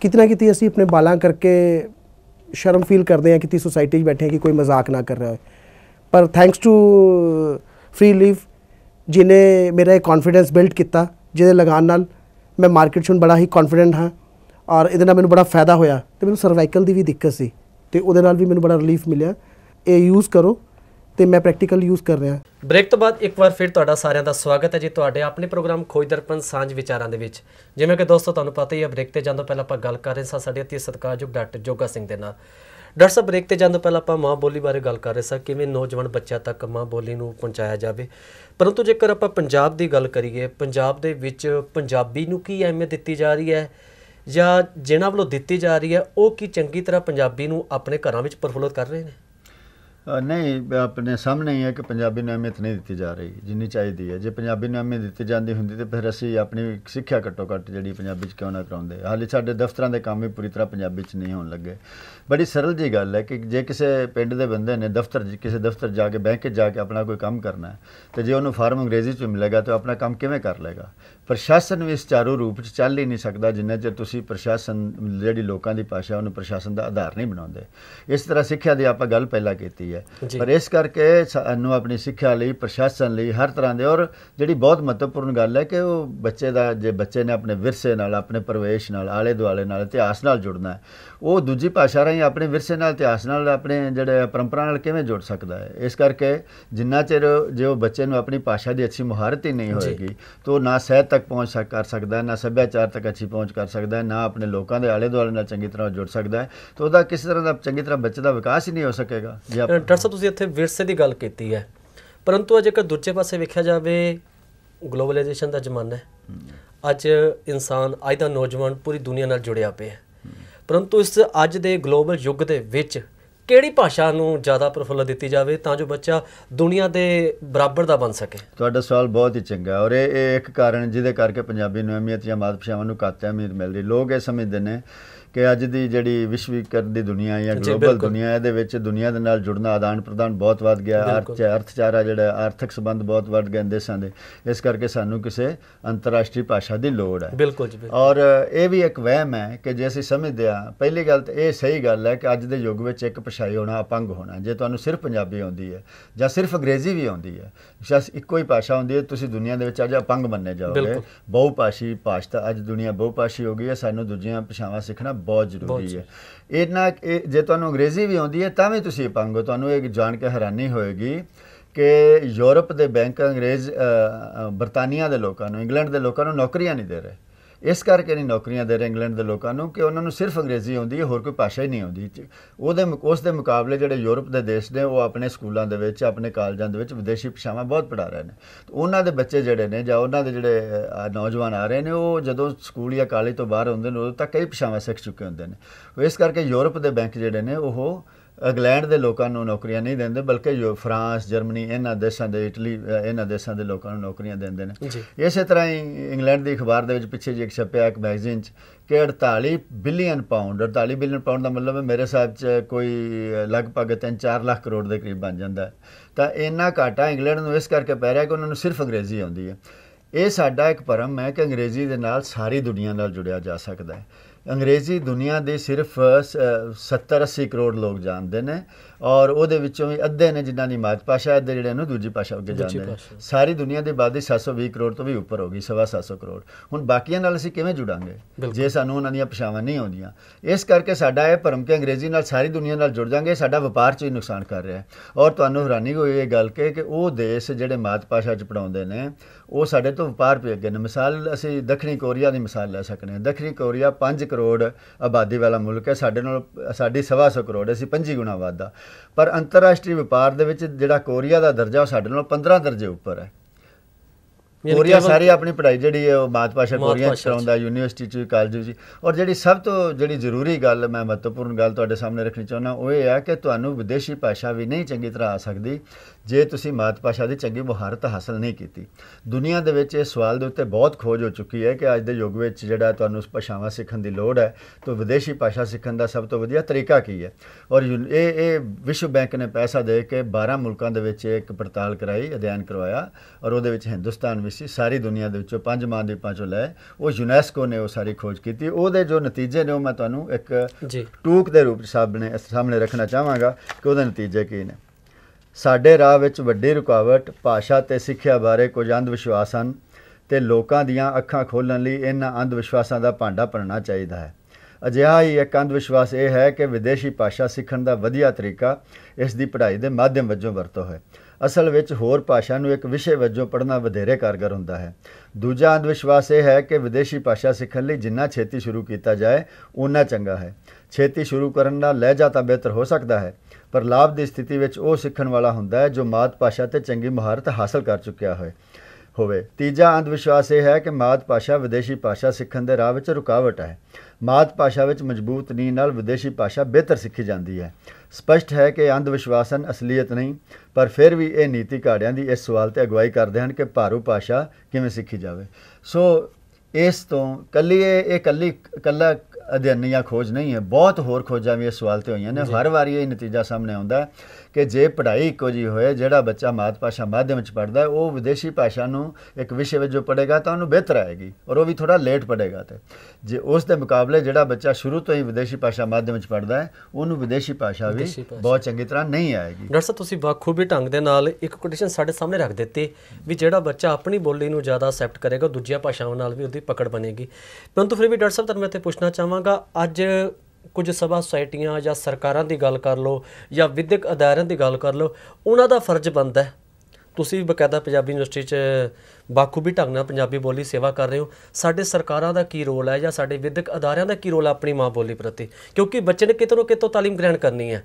ਕਿਤਨਾ ਕਿਤੇ ਅਸੀਂ ਆਪਣੇ ਬਾਲਾਂ ਕਰਕੇ ਸ਼ਰਮ ਫੀਲ ਕਰਦੇ ਹਾਂ ਕਿਤੀ ਸੋਸਾਇਟੀ 'ਚ ਬੈਠੇ ਕਿ ਕੋਈ ਮਜ਼ਾਕ ਨਾ ਕਰ ਰਿਹਾ ਹੋਵੇ ਪਰ ਥੈਂਕਸ ਟੂ ਫ੍ਰੀ ਲੀਵ ਜਿਨੇ ਮੇਰਾ ਇਹ ਕੌਨਫੀਡੈਂਸ ਬਿਲਡ ਕੀਤਾ ਜਿਹਦੇ ਲਗਾਨ ਨਾਲ ਮੈਂ ਮਾਰਕੀਟ 'ਚੋਂ ਬੜਾ ਹੀ ਕੌਨਫੀਡੈਂਟ ਹਾਂ ਔਰ ਇਹਦੇ ਨਾਲ ਮੈਨੂੰ ਬੜਾ ਫਾਇਦਾ ਹੋਇਆ ਤੇ ਮੈਨੂੰ ਸਰਵਾਈਕਲ ਦੀ ਵੀ ਦਿੱਕਤ ਸੀ ਤੇ ਉਹਦੇ ਨਾਲ ਵੀ ਮੈਨੂੰ ਬੜਾ ਰਿਲੀਫ ਮਿਲਿਆ ਇਹ ਯੂਜ਼ ਕਰੋ ਤੇ ਮੈਂ ਪ੍ਰੈਕਟੀਕਲ ਯੂਜ਼ ਕਰ ਰਿਹਾ ਬ੍ਰੇਕ ਤੋਂ ਬਾਅਦ ਇੱਕ ਵਾਰ ਫਿਰ ਤੁਹਾਡਾ ਸਾਰਿਆਂ ਦਾ ਸਵਾਗਤ ਹੈ ਜੀ ਤੁਹਾਡੇ ਆਪਣੇ ਪ੍ਰੋਗਰਾਮ ਖੋਜ ਦਰਪਣ ਸਾਂਝ ਵਿਚਾਰਾਂ ਦੇ ਵਿੱਚ ਜਿਵੇਂ ਕਿ ਦੋਸਤੋ ਤੁਹਾਨੂੰ ਪਤਾ ਹੀ ਹੈ ਬ੍ਰੇਕ ਤੇ ਜਾਂਦੋਂ ਪਹਿਲਾਂ ਆਪਾਂ ਗੱਲ ਕਰ ਰਹੇ ਸਾਂ ਸਾਡੇ ਅਤੀ ਸਤਿਕਾਰਯੋਗ ਡਾਕਟਰ ਜੋਗਾ ਸਿੰਘ ਦੇ ਨਾਲ ਡਾਕਟਰ ਸਾਹਿਬ ਬ੍ਰੇਕ ਤੇ ਜਾਂਦੋਂ ਪਹਿਲਾਂ ਆਪਾਂ ਮਾਂ ਬੋਲੀ ਬਾਰੇ ਗੱਲ ਕਰ ਰਹੇ ਸਾਂ ਕਿਵੇਂ ਨੌਜਵਾਨ ਬੱਚਿਆਂ ਤੱਕ ਮਾਂ ਬੋਲੀ ਨੂੰ ਪਹੁੰਚਾਇਆ ਜਾਵੇ ਪਰੰਤੂ ਜੇਕਰ ਆਪਾਂ ਪੰਜਾਬ ਦੀ ਗੱਲ ਕਰੀਏ ਪੰਜਾਬ ਦੇ ਵਿੱਚ ਪੰਜਾਬੀ ਨੂੰ ਕੀ ਅਹਿਮੀਅਤ ਦਿੱਤੀ ਜਾ ਰਹੀ ਹੈ ਜਾਂ ਜਿਹਨਾਂ ਵੱਲੋਂ ਦਿੱਤੀ ਜਾ ਰਹੀ ਹੈ ਉਹ ਕੀ ਚੰਗੀ ਤਰ੍ਹਾਂ ਪੰਜਾਬੀ ਨੂੰ ਆਪਣੇ ਘਰਾਂ ਵਿੱਚ ਪਰਫੁੱਲਤ ਕਰ ਰਹੇ ਨੇ ਨਹੀਂ ਆਪਣੇ ਸਾਹਮਣੇ ਹੀ ਹੈ ਕਿ ਪੰਜਾਬੀ ਨੂੰ ਅਹਿਮੀਅਤ ਨਹੀਂ ਦਿੱਤੀ ਜਾ ਰਹੀ ਜਿੰਨੀ ਚਾਹੀਦੀ ਹੈ ਜੇ ਪੰਜਾਬੀ ਨੂੰ ਅਹਿਮੀਅਤ ਦਿੱਤੀ ਜਾਂਦੀ ਹੁੰਦੀ ਤੇ ਫਿਰ ਅਸੀਂ ਆਪਣੀ ਸਿੱਖਿਆ ਘੱਟੋ ਘੱਟ ਜਿਹੜੀ ਪੰਜਾਬੀ ਚ ਕਿਉਂ ਨਾ ਕਰਾਉਂਦੇ ਹਾਲੇ ਸਾਡੇ ਦਫ਼ਤਰਾਂ ਦੇ ਕੰਮ ਵੀ ਪੂਰੀ ਤਰ੍ਹਾਂ ਪੰਜਾਬੀ ਚ ਨਹੀਂ ਹੋਣ ਲੱਗੇ ਬੜੀ ਸਰਲ ਜੀ ਗੱਲ ਹੈ ਕਿ ਜੇ ਕਿਸੇ ਪਿੰਡ ਦੇ ਬੰਦੇ ਨੇ ਦਫ਼ਤਰ ਕਿਸੇ ਦਫ਼ਤਰ ਜਾ ਕੇ ਬੈਂਕ ਜਾ ਕੇ ਆਪਣਾ ਕੋਈ ਕੰਮ ਕਰਨਾ ਹੈ ਤੇ ਜੇ ਉਹਨੂੰ ਫਾਰਮ ਅੰਗਰੇਜ਼ੀ ਚ ਮਿਲੇਗਾ ਤਾਂ ਆਪਣਾ ਕੰਮ ਕਿਵੇਂ ਕਰ ਲੇਗਾ ਪ੍ਰਸ਼ਾਸਨ ਵੀ ਇਸ ਚਾਰੂ ਰੂਪ ਚ ਚੱਲ ਹੀ ਨਹੀਂ ਸਕਦਾ ਜਿੰਨਾ ਚਿਰ ਤੁਸੀਂ ਪ੍ਰਸ਼ਾਸਨ ਜਿਹੜੀ ਲੋਕਾਂ ਦੀ ਭਾਸ਼ਾ ਉਹਨੂੰ ਪ੍ਰਸ਼ਾਸਨ ਦਾ ਆਧਾਰ ਨਹੀਂ ਬਣਾਉਂਦੇ ਇਸ ਤਰ੍ਹਾਂ ਸਿੱਖਿਆ ਦੀ ਆਪਾਂ ਗੱਲ ਪਹਿਲਾਂ ਕੀਤੀ ਰਹੀ ਹੈ ਪਰ ਇਸ ਕਰਕੇ ਸਾਨੂੰ ਆਪਣੀ ਸਿੱਖਿਆ ਲਈ ਪ੍ਰਸ਼ਾਸਨ ਲਈ ਹਰ ਤਰ੍ਹਾਂ ਦੇ ਔਰ ਜਿਹੜੀ ਬਹੁਤ ਮਹੱਤਵਪੂਰਨ ਗੱਲ ਹੈ ਕਿ ਉਹ ਬੱਚੇ ਦਾ ਜੇ ਬੱਚੇ ਨੇ ਆਪਣੇ ਵਿਰਸੇ ਨਾਲ ਆਪਣੇ ਪਰਵੇਸ਼ ਨਾਲ ਆਲੇ ਦੁਆਲੇ ਨਾਲ ਇਤਿਹਾਸ ਨਾਲ ਜੁੜਨਾ ਹੈ ਉਹ ਦੂਜੀ ਭਾਸ਼ਾ ਰਾਹੀਂ ਆਪਣੇ ਵਿਰਸੇ ਨਾਲ ਇਤਿਹਾਸ ਨਾਲ ਆਪਣੇ ਜਿਹੜੇ ਪਰੰਪਰਾ ਨਾਲ ਕਿਵੇਂ ਜੁੜ ਸਕਦਾ ਹੈ ਇਸ ਕਰਕੇ ਜਿੰਨਾ ਚਿਰ ਜੇ ਉਹ ਬੱਚੇ ਨੂੰ ਆਪਣੀ ਭਾਸ਼ਾ ਦੀ ਅੱਛੀ ਮੁਹਾਰਤ ਹੀ ਨਹੀਂ ਹੋਏਗੀ ਤਾਂ ਉਹ ਨਾ ਸਹਿਤ ਤੱਕ ਪਹੁੰਚ ਕਰ ਸਕਦਾ ਨਾ ਸੱਭਿਆਚਾਰ ਤੱਕ ਅੱਛੀ ਪਹੁੰਚ ਕਰ ਸਕਦਾ ਹੈ ਨਾ ਆਪਣੇ ਲੋਕਾਂ ਦੇ ਆਲੇ ਦੁਆਲੇ ਨਾਲ ਚੰਗੀ ਤਰ੍ਹਾਂ ਜੁੜ ਸਕਦਾ ਹੈ ਤਾਂ ਉਹਦਾ ਕਿਸ ਤਰ੍ਹਾਂ ਦਾ ਚੰਗੀ ਤਰ੍ਹਾਂ ਬੱਚੇ ਦਾ ਵਿਕਾਸ ਹੀ ਨਹੀਂ ਹੋ ਸਕੇਗਾ ਜੇ ਆਪ ਡਾਕਟਰ ਸਾਹਿਬ ਤੁਸੀਂ ਇੱਥੇ ਵਿਰਸੇ ਦੀ ਗੱਲ ਕੀਤੀ ਹੈ ਪਰੰਤੂ ਜੇਕਰ ਦੂਜੇ ਪਾਸੇ ਵੇਖਿਆ ਜਾਵੇ ਗਲੋਬਲਾਈਜੇਸ਼ਨ ਦਾ ਜ਼ਮਾਨਾ ਹੈ ਅੱਜ ਇਨਸਾਨ ਅੱਜ ਦਾ ਨੌਜਵਾਨ ਪੂਰੀ ਦੁਨੀਆ ਨਾਲ ਜੁੜਿਆ ਪਿਆ ਹੈ ਪਰੰਤੂ ਇਸ ਅੱਜ ਦੇ ਗਲੋਬਲ ਯੁੱਗ ਦੇ ਵਿੱਚ ਕਿਹੜੀ ਭਾਸ਼ਾ ਨੂੰ ਜ਼ਿਆਦਾ ਪ੍ਰਫੁੱਲਤ ਦਿੱਤੀ ਜਾਵੇ ਤਾਂ ਜੋ ਬੱਚਾ ਦੁਨੀਆ ਦੇ ਬਰਾਬਰ ਦਾ ਬਣ ਸਕੇ ਤੁਹਾਡਾ ਸਵਾਲ ਬਹੁਤ ਹੀ ਚੰਗਾ ਔਰ ਇਹ ਇੱਕ ਕਾਰਨ ਜਿਹਦੇ ਕਰਕੇ ਪੰਜਾਬੀ ਨੂੰ ਅਹਿਮੀਅਤ ਜਾਂ ਮਾਤ ਭਾਸ਼ਾਵਾਂ ਨੂੰ ਕਾਤਿਆ ਅਹਿਮੀਅਤ ਮਿਲ ਰਹੀ ਲੋਕ ਇਹ ਸਮਝਦੇ ਨੇ ਕਿ ਅੱਜ ਦੀ ਜਿਹੜੀ ਵਿਸ਼ਵੀਕਰਨ ਦੀ ਦੁਨੀਆ ਹੈ ਜਾਂ ਗਲੋਬਲ ਦੁਨੀਆ ਇਹਦੇ ਵਿੱਚ ਦੁਨੀਆ ਦੇ ਨਾਲ ਜੁੜਨਾ ਆਦਾਨ ਪ੍ਰਦਾਨ ਬਹੁਤ ਵੱਧ ਗਿਆ ਅਰਥ ਅਰਥਚਾਰਾ ਜਿਹੜਾ ਆਰਥਿਕ ਸੰਬੰਧ ਬਹੁਤ ਵੱਧ ਗਏ ਦੇਸ਼ਾਂ ਦੇ ਇਸ ਕਰਕੇ ਸਾਨੂੰ ਕਿਸੇ ਅੰਤਰਰਾਸ਼ਟਰੀ ਭਾਸ਼ਾ ਦੀ ਲੋੜ ਹੈ ਬਿਲਕੁਲ ਜੀ ਔਰ ਇਹ ਵੀ ਇੱਕ ਵਹਿਮ ਹੈ ਕਿ ਜੇ ਅਸੀਂ ਸਮਝਦੇ ਆ ਪਹਿਲੀ ਗੱਲ ਤਾਂ ਇਹ ਸਹੀ ਗੱਲ ਹੈ ਕਿ ਅੱਜ ਦੇ ਯੁੱਗ ਵਿੱਚ ਇੱਕ ਪਛਾਈ ਹੋਣਾ ਅਪੰਗ ਹੋਣਾ ਜੇ ਤੁਹਾਨੂੰ ਸਿਰਫ ਪੰਜਾਬੀ ਆਉਂਦੀ ਹੈ ਜਾਂ ਸਿਰਫ ਅੰਗਰੇਜ਼ੀ ਵੀ ਆਉਂਦੀ ਹੈ ਜਸ ਇੱਕੋ ਹੀ ਭਾਸ਼ਾ ਹੁੰਦੀ ਹੈ ਤੁਸੀਂ ਦੁਨੀਆ ਦੇ ਵਿੱਚ ਅੱਜ ਅਪੰਗ ਮੰਨੇ ਜਾਓਗੇ ਬਹੁਭਾਸ਼ੀ ਭਾਸ਼ਾ ਅੱਜ ਦੁਨੀਆ ਬਹੁਪਾਸ਼ੀ ਹੋ ਗਈ ਹੈ ਸਾਨੂੰ ਦੂਜੀਆਂ ਭਾਸ਼ਾਵਾਂ ਸਿੱਖਣਾ ਬਹੁਤ ਜ਼ਰੂਰੀ ਹੈ ਇਹਨਾਂ ਜੇ ਤੁਹਾਨੂੰ ਅੰਗਰੇਜ਼ੀ ਵੀ ਆਉਂਦੀ ਹੈ ਤਾਂ ਵੀ ਤੁਸੀਂ ਪੰਗੋ ਤੁਹਾਨੂੰ ਇਹ ਜਾਣ ਕੇ ਹੈਰਾਨੀ ਹੋਏਗੀ ਕਿ ਯੂਰਪ ਦੇ ਬੈਂਕ ਅੰਗਰੇਜ਼ ਬਰਤਾਨੀਆ ਦੇ ਲੋਕਾਂ ਨੂੰ ਇੰਗਲੈਂਡ ਦੇ ਲੋਕਾਂ ਨੂੰ ਨੌਕਰੀਆਂ ਨਹੀਂ ਦੇ ਰਹੇ ਇਸ ਕਰਕੇ ਨਹੀਂ ਨੌਕਰੀਆਂ ਦੇ ਰਹੇ ਇੰਗਲੈਂਡ ਦੇ ਲੋਕਾਂ ਨੂੰ ਕਿ ਉਹਨਾਂ ਨੂੰ ਸਿਰਫ ਅੰਗਰੇਜ਼ੀ ਆਉਂਦੀ ਹੈ ਹੋਰ ਕੋਈ ਭਾਸ਼ਾ ਹੀ ਨਹੀਂ ਆਉਂਦੀ ਉਹਦੇ ਉਸ ਦੇ ਮੁਕਾਬਲੇ ਜਿਹੜੇ ਯੂਰਪ ਦੇ ਦੇਸ਼ ਨੇ ਉਹ ਆਪਣੇ ਸਕੂਲਾਂ ਦੇ ਵਿੱਚ ਆਪਣੇ ਕਾਲਜਾਂ ਦੇ ਵਿੱਚ ਵਿਦੇਸ਼ੀ ਭਾਸ਼ਾਵਾਂ ਬਹੁਤ ਪੜਾ ਰਹੇ ਨੇ ਉਹਨਾਂ ਦੇ ਬੱਚੇ ਜਿਹੜੇ ਨੇ ਜਾਂ ਉਹਨਾਂ ਦੇ ਜਿਹੜੇ ਨੌਜਵਾਨ ਆ ਰਹੇ ਨੇ ਉਹ ਜਦੋਂ ਸਕੂਲ ਜਾਂ ਕਾਲਜ ਤੋਂ ਬਾਹਰ ਹੁੰਦੇ ਨੇ ਉਦੋਂ ਤੱਕ ਕਈ ਭਾਸ਼ਾਵਾਂ ਸਿੱਖ ਚੁੱਕੇ ਹੁੰਦੇ ਨੇ ਇਸ ਕਰਕੇ ਯੂਰਪ ਦੇ ਬੈਂਕ ਜਿਹੜੇ ਨੇ ਉਹ ਇੰਗਲੈਂਡ ਦੇ ਲੋਕਾਂ ਨੂੰ ਨੌਕਰੀਆਂ ਨਹੀਂ ਦਿੰਦੇ ਬਲਕਿ ਜੋ ਫਰਾਂਸ ਜਰਮਨੀ ਇਹਨਾਂ ਦੇਸ਼ਾਂ ਦੇ ਇਟਲੀ ਇਹਨਾਂ ਦੇਸ਼ਾਂ ਦੇ ਲੋਕਾਂ ਨੂੰ ਨੌਕਰੀਆਂ ਦਿੰਦੇ ਨੇ ਇਸੇ ਤਰ੍ਹਾਂ ਹੀ ਇੰਗਲੈਂਡ ਦੀ ਅਖਬਾਰ ਦੇ ਵਿੱਚ ਪਿੱਛੇ ਜੇ ਇੱਕ ਛਪਿਆ ਇੱਕ ਮੈਗਜ਼ੀਨ 'ਚ ਕਿ 48 ਬਿਲੀਅਨ ਪਾਉਂਡ 48 ਬਿਲੀਅਨ ਪਾਉਂਡ ਦਾ ਮਤਲਬ ਹੈ ਮੇਰੇ ਹਿਸਾਬ 'ਚ ਕੋਈ ਲਗਭਗ 3-4 ਲੱਖ ਕਰੋੜ ਦੇ ਕਰੀਬ ਬਣ ਜਾਂਦਾ ਹੈ ਤਾਂ ਇੰਨਾ ਘਾਟਾ ਇੰਗਲੈਂਡ ਨੂੰ ਇਸ ਕਰਕੇ ਪੈ ਰਿਹਾ ਕਿ ਉਹਨਾਂ ਨੂੰ ਸਿਰਫ ਅੰਗਰੇਜ਼ੀ ਆਉਂਦੀ ਹੈ ਇਹ ਸਾਡਾ ਇੱਕ ਪਰਮ ਹੈ ਕਿ ਅੰਗਰੇਜ਼ੀ ਦੇ ਨਾਲ ਸਾਰੀ ਦੁਨੀਆ ਨਾਲ ਜੁੜਿਆ ਜਾ ਸਕਦਾ ਹੈ ਅੰਗਰੇਜ਼ੀ ਦੁਨੀਆ ਦੇ ਸਿਰਫ 70 80 ਕਰੋੜ ਲੋਕ ਜਾਣਦੇ ਨੇ ਔਰ ਉਹਦੇ ਵਿੱਚੋਂ ਵੀ ਅੱਧੇ ਨੇ ਜਿਨ੍ਹਾਂ ਦੀ ਮਾਤ ਭਾਸ਼ਾ ਅੱਧੇ ਜਿਹੜੇ ਨੇ ਦੂਜੀ ਭਾਸ਼ਾ ਅੱਗੇ ਜਾਂਦੇ ਨੇ ਸਾਰੀ ਦੁਨੀਆ ਦੇ ਦੇ 720 ਕਰੋੜ ਤੋਂ ਵੀ ਉੱਪਰ ਹੋ ਗਈ 700 ਕਰੋੜ ਹੁਣ ਬਾਕੀਆਂ ਨਾਲ ਅਸੀਂ ਕਿਵੇਂ ਜੁੜਾਂਗੇ ਜੇ ਸਾਨੂੰ ਉਹਨਾਂ ਦੀਆਂ ਪਛਾਵਾਂ ਨਹੀਂ ਆਉਂਦੀਆਂ ਇਸ ਕਰਕੇ ਸਾਡਾ ਇਹ ਭਰਮ ਕਿ ਅੰਗਰੇਜ਼ੀ ਨਾਲ ਸਾਰੀ ਦੁਨੀਆ ਨਾਲ ਜੁੜ ਜਾਾਂਗੇ ਸਾਡਾ ਵਪਾਰ 'ਚ ਹੀ ਨੁਕਸਾਨ ਕਰ ਰਿਹਾ ਹੈ ਔਰ ਤੁਹਾਨੂੰ ਹੈਰਾਨੀ ਹੋਈ ਇਹ ਗੱਲ ਕਿ ਕਿ ਉਹ ਦੇਸ਼ ਜਿਹੜੇ ਮਾਤ ਭਾਸ਼ਾ 'ਚ ਪੜਾਉਂਦੇ ਨੇ ਉਹ ਸਾਡੇ ਤੋਂ ਵਪਾਰ ਪੇ ਅੱਗੇ ਨੇ ਮਿਸਾਲ ਅਸੀਂ ਦੱਖਣੀ ਕੋਰੀਆ ਦੀ ਮਿਸਾਲ ਲੈ ਸਕਦੇ ਹਾਂ ਦੱਖਣੀ ਕੋਰੀਆ 5 ਕਰੋੜ ਆਬਾਦੀ ਵਾਲਾ ਮੁਲਕ ਹੈ ਸਾਡੇ ਨਾਲ ਸਾਡੀ 7.5 ਕਰੋੜ ਅਸੀਂ 25 ਗੁਣਾ ਵਾਧਾ ਪਰ ਅੰਤਰਰਾਸ਼ਟਰੀ ਵਪਾਰ ਦੇ ਵਿੱਚ ਜਿਹੜਾ ਕੋਰੀਆ ਦਾ ਦਰਜਾ ਸਾਡੇ ਨਾਲ 15 ਦਰਜੇ ਉੱਪਰ ਹੈ ਕੋਰੀਆ ਸਾਰੀ ਆਪਣੀ ਪੜ੍ਹਾਈ ਜਿਹੜੀ ਹੈ ਉਹ ਬਾਤ ਪਾਸ਼ਾ ਕੋਰੀਆ ਚਲਾਉਂਦਾ ਯੂਨੀਵਰਸਿਟੀ ਚ ਕਾਲਜ ਜੀ ਔਰ ਜਿਹੜੀ ਸਭ ਤੋਂ ਜਿਹੜੀ ਜ਼ਰੂਰੀ ਗੱਲ ਮੈਂ ਮਹੱਤਵਪੂਰਨ ਗੱਲ ਤੁਹਾਡੇ ਸਾਹਮਣੇ ਰੱਖਣੀ ਚਾਹੁੰਦਾ ਉਹ ਇਹ ਹੈ ਕਿ ਤੁਹਾਨੂੰ ਵਿਦੇਸ਼ੀ ਭਾਸ਼ਾ ਵੀ ਨਹੀਂ ਚੰਗੀ ਤਰ੍ਹਾਂ ਆ ਸਕਦੀ ਜੇ ਤੁਸੀਂ ਮਾਤ ਭਾਸ਼ਾ ਦੀ ਚੰਗੀ ਮੁਹਾਰਤ ਹਾਸਲ ਨਹੀਂ ਕੀਤੀ ਦੁਨੀਆ ਦੇ ਵਿੱਚ ਇਹ ਸਵਾਲ ਦੇ ਉੱਤੇ ਬਹੁਤ ਖੋਜ ਹੋ ਚੁੱਕੀ ਹੈ ਕਿ ਅੱਜ ਦੇ ਯੁੱਗ ਵਿੱਚ ਜਿਹੜਾ ਤੁਹਾਨੂੰ ਭਾਸ਼ਾਵਾਂ ਸਿੱਖਣ ਦੀ ਲੋੜ ਹੈ ਤਾਂ ਵਿਦੇਸ਼ੀ ਭਾਸ਼ਾ ਸਿੱਖਣ ਦਾ ਸਭ ਤੋਂ ਵਧੀਆ ਤਰੀਕਾ ਕੀ ਹੈ ਔਰ ਇਹ ਇਹ ਵਿਸ਼ਵ ਬੈਂਕ ਨੇ ਪੈਸਾ ਦੇ ਕੇ 12 ਮੁਲਕਾਂ ਦੇ ਵਿੱਚ ਇੱਕ ਪੜਤਾਲ ਕਰਾਈ ਅਧਿਐਨ ਕਰਵਾਇਆ ਔਰ ਉਹਦੇ ਵਿੱਚ ਹਿੰਦੁਸਤਾਨ ਵੀ ਸੀ ਸਾਰੀ ਦੁਨੀਆ ਦੇ ਵਿੱਚੋਂ ਪੰਜ ਦੇ ਚੋਂ ਲੈ ਉਹ ਯੂਨੈਸਕੋ ਨੇ ਉਹ ਸਾਰੀ ਖੋਜ ਕੀਤੀ ਉਹਦੇ ਜੋ ਨਤੀਜੇ ਨੇ ਉਹ ਮੈਂ ਤੁਹਾਨੂੰ ਇੱਕ ਟੂਕ ਦੇ ਰੂਪ ਸਾਹਮਣੇ ਸਾਹਮਣੇ ਰੱਖਣਾ ਚਾਹਾਂਗਾ ਕਿ ਉਹਦੇ ਨਤੀਜੇ ਕੀ ਨੇ ਸਾਡੇ ਰਾਹ ਵਿੱਚ ਵੱਡੀ ਰੁਕਾਵਟ ਭਾਸ਼ਾ ਤੇ ਸਿੱਖਿਆ ਬਾਰੇ ਕੁਝ ਅੰਧ ਵਿਸ਼ਵਾਸ ਹਨ ਤੇ ਲੋਕਾਂ ਦੀਆਂ ਅੱਖਾਂ ਖੋਲਣ ਲਈ ਇਹਨਾਂ ਅੰਧ ਵਿਸ਼ਵਾਸਾਂ ਦਾ ਭਾਂਡਾ ਭਰਨਾ ਚਾਹੀਦਾ ਹੈ ਅਜਿਹਾ ਹੀ ਇੱਕ ਅੰਧ ਵਿਸ਼ਵਾਸ ਇਹ ਹੈ ਕਿ ਵਿਦੇਸ਼ੀ ਭਾਸ਼ਾ ਸਿੱਖਣ ਦਾ ਵਧੀਆ ਤਰੀਕਾ ਇਸ ਦੀ ਪੜ੍ਹਾਈ ਦੇ ਮਾਧਿਅਮ ਵਜੋਂ ਵਰਤੋ ਹੈ ਅਸਲ ਵਿੱਚ ਹੋਰ ਭਾਸ਼ਾ ਨੂੰ ਇੱਕ ਵਿਸ਼ੇ ਵਜੋਂ ਪੜ੍ਹਨਾ ਵਧੇਰੇ ਕਾਰਗਰ ਹੁੰਦਾ ਹੈ ਦੂਜਾ ਅੰਧ ਵਿਸ਼ਵਾਸ ਇਹ ਹੈ ਕਿ ਵਿਦੇਸ਼ੀ ਭਾਸ਼ਾ ਸਿੱਖਣ ਲਈ ਜਿੰਨਾ ਛੇਤੀ ਸ਼ੁਰੂ ਕੀਤਾ ਜਾਏ ਉਨਾ ਚੰਗਾ ਹੈ ਛੇਤੀ ਸ਼ੁਰੂ ਕਰਨ ਨਾਲ ਲਹਿਜਾ ਤਾਂ ਬਿਹਤਰ ਹੋ ਸਕਦਾ ਹੈ ਪਰ ਲਾਭ ਦੀ ਸਥਿਤੀ ਵਿੱਚ ਉਹ ਸਿੱਖਣ ਵਾਲਾ ਹੁੰਦਾ ਹੈ ਜੋ ਮਾਤ ਭਾਸ਼ਾ ਤੇ ਚੰਗੀ ਮਹਾਰਤ ਹਾਸਲ ਕਰ ਚੁੱਕਿਆ ਹੋਵੇ ਹੋਵੇ ਤੀਜਾ ਅੰਧ ਵਿਸ਼ਵਾਸ ਇਹ ਹੈ ਕਿ ਮਾਤ ਭਾਸ਼ਾ ਵਿਦੇਸ਼ੀ ਭਾਸ਼ਾ ਸਿੱਖਣ ਦੇ ਰਾਹ ਵਿੱਚ ਰੁਕਾਵਟ ਹੈ ਮਾਤ ਭਾਸ਼ਾ ਵਿੱਚ ਮਜ਼ਬੂਤ ਨੀਂਹ ਨਾਲ ਵਿਦੇਸ਼ੀ ਭਾਸ਼ਾ ਬਿਹਤਰ ਸਿੱਖੀ ਜਾਂਦੀ ਹੈ ਸਪਸ਼ਟ ਹੈ ਕਿ ਅੰਧ ਵਿਸ਼ਵਾਸਨ ਅਸਲੀਅਤ ਨਹੀਂ ਪਰ ਫਿਰ ਵੀ ਇਹ ਨੀਤੀ ਘਾੜਿਆਂ ਦੀ ਇਸ ਸਵਾਲ ਤੇ ਅਗਵਾਈ ਕਰਦੇ ਹਨ ਕਿ ਭਾਰੂ ਭਾਸ਼ਾ ਕਿਵੇਂ ਸਿੱਖੀ ਜਾਵੇ ਸੋ ਇਸ ਤੋਂ ਕੱਲੀ ਇਹ ਕੱਲੀ ਕੱਲਾ ਅਧਿਐਨ ਜਾਂ ਖੋਜ ਨਹੀਂ ਹੈ ਬਹੁਤ ਹੋਰ ਖੋਜਾਂ ਵੀ ਇਸ ਸਵਾਲ ਤੇ ਹੋਈਆਂ ਨੇ ਹਰ ਵਾਰੀ ਇਹ ਨਤੀਜਾ ਸਾਹਮਣੇ ਆਉਂਦਾ ਕਿ ਜੇ ਪੜ੍ਹਾਈ ਇੱਕੋ ਜੀ ਹੋਏ ਜਿਹੜਾ ਬੱਚਾ ਮਾਤ ਭਾਸ਼ਾ ਮਾਧਿਅਮ ਵਿੱਚ ਪੜਦਾ ਉਹ ਵਿਦੇਸ਼ੀ ਭਾਸ਼ਾ ਨੂੰ ਇੱਕ ਵਿਸ਼ੇ ਵਜੋਂ ਪੜੇਗਾ ਤਾਂ ਉਹਨੂੰ ਬਿਹਤਰ ਆਏਗੀ ਔਰ ਉਹ ਵੀ ਥੋੜਾ ਲੇਟ ਪੜੇਗਾ ਤੇ ਜੇ ਉਸ ਦੇ ਮੁਕਾਬਲੇ ਜਿਹੜਾ ਬੱਚਾ ਸ਼ੁਰੂ ਤੋਂ ਹੀ ਵਿਦੇਸ਼ੀ ਭਾਸ਼ਾ ਮਾਧਿਅਮ ਵਿੱਚ ਪੜਦਾ ਹੈ ਉਹਨੂੰ ਵਿਦੇਸ਼ੀ ਭਾਸ਼ਾ ਵੀ ਬਹੁਤ ਚੰਗੀ ਤਰ੍ਹਾਂ ਨਹੀਂ ਆਏਗੀ ਡਾਕਟਰ ਸਾਹਿਬ ਤੁਸੀਂ ਖੂਬੀ ਢੰਗ ਦੇ ਨਾਲ ਇੱਕ ਕੰਡੀਸ਼ਨ ਸਾਡੇ ਸਾਹਮਣੇ ਰੱਖ ਦਿੱਤੀ ਵੀ ਜਿਹੜਾ ਬੱਚਾ ਆਪਣੀ ਬੋਲੀ ਨੂੰ ਜ਼ਿਆਦਾ ਅਸੈਪਟ ਕਰੇਗਾ ਦੂਜੀਆਂ ਭਾਸ਼ਾਵਾਂ ਨਾਲ ਵੀ ਉਹਦੀ ਪਕੜ ਬਣੇਗੀ ਪਰੰਤੂ ਫਿਰ ਵੀ ਡਾਕਟਰ ਸਾਹਿਬ ਤੁਹਾਨੂੰ ਮੈਂ ਇੱਥੇ ਪੁੱਛਣਾ ਚਾਹਾਂਗਾ ਅੱਜ ਕੁਝ ਸਭਾ ਸੁਸਾਇਟੀਆਂ ਜਾਂ ਸਰਕਾਰਾਂ ਦੀ ਗੱਲ ਕਰ ਲਓ ਜਾਂ ਵਿਦਿਅਕ ਅਦਾਰਿਆਂ ਦੀ ਗੱਲ ਕਰ ਲਓ ਉਹਨਾਂ ਦਾ ਫਰਜ਼ ਬਣਦਾ ਹੈ ਤੁਸੀਂ ਵੀ ਬਕਾਇਦਾ ਪੰਜਾਬੀ ਯੂਨੀਵਰਸਿਟੀ 'ਚ ਬਾਖੂਬੀ ਢੰਗ ਨਾਲ ਪੰਜਾਬੀ ਬੋਲੀ ਸੇਵਾ ਕਰ ਰਹੇ ਹੋ ਸਾਡੇ ਸਰਕਾਰਾਂ ਦਾ ਕੀ ਰੋਲ ਹੈ ਜਾਂ ਸਾਡੇ ਵਿਦਿਅਕ ਅਦਾਰਿਆਂ ਦਾ ਕੀ ਰੋਲ ਹੈ ਆਪਣੀ ਮਾਂ ਬੋਲੀ ਪ੍ਰਤੀ ਕਿਉਂਕਿ ਬੱਚੇ ਨੇ ਕਿਤੋਂ ਕਿਤੋਂ ਤਾਲੀਮ ਗ੍ਰਹਿਣ ਕਰਨੀ ਹੈ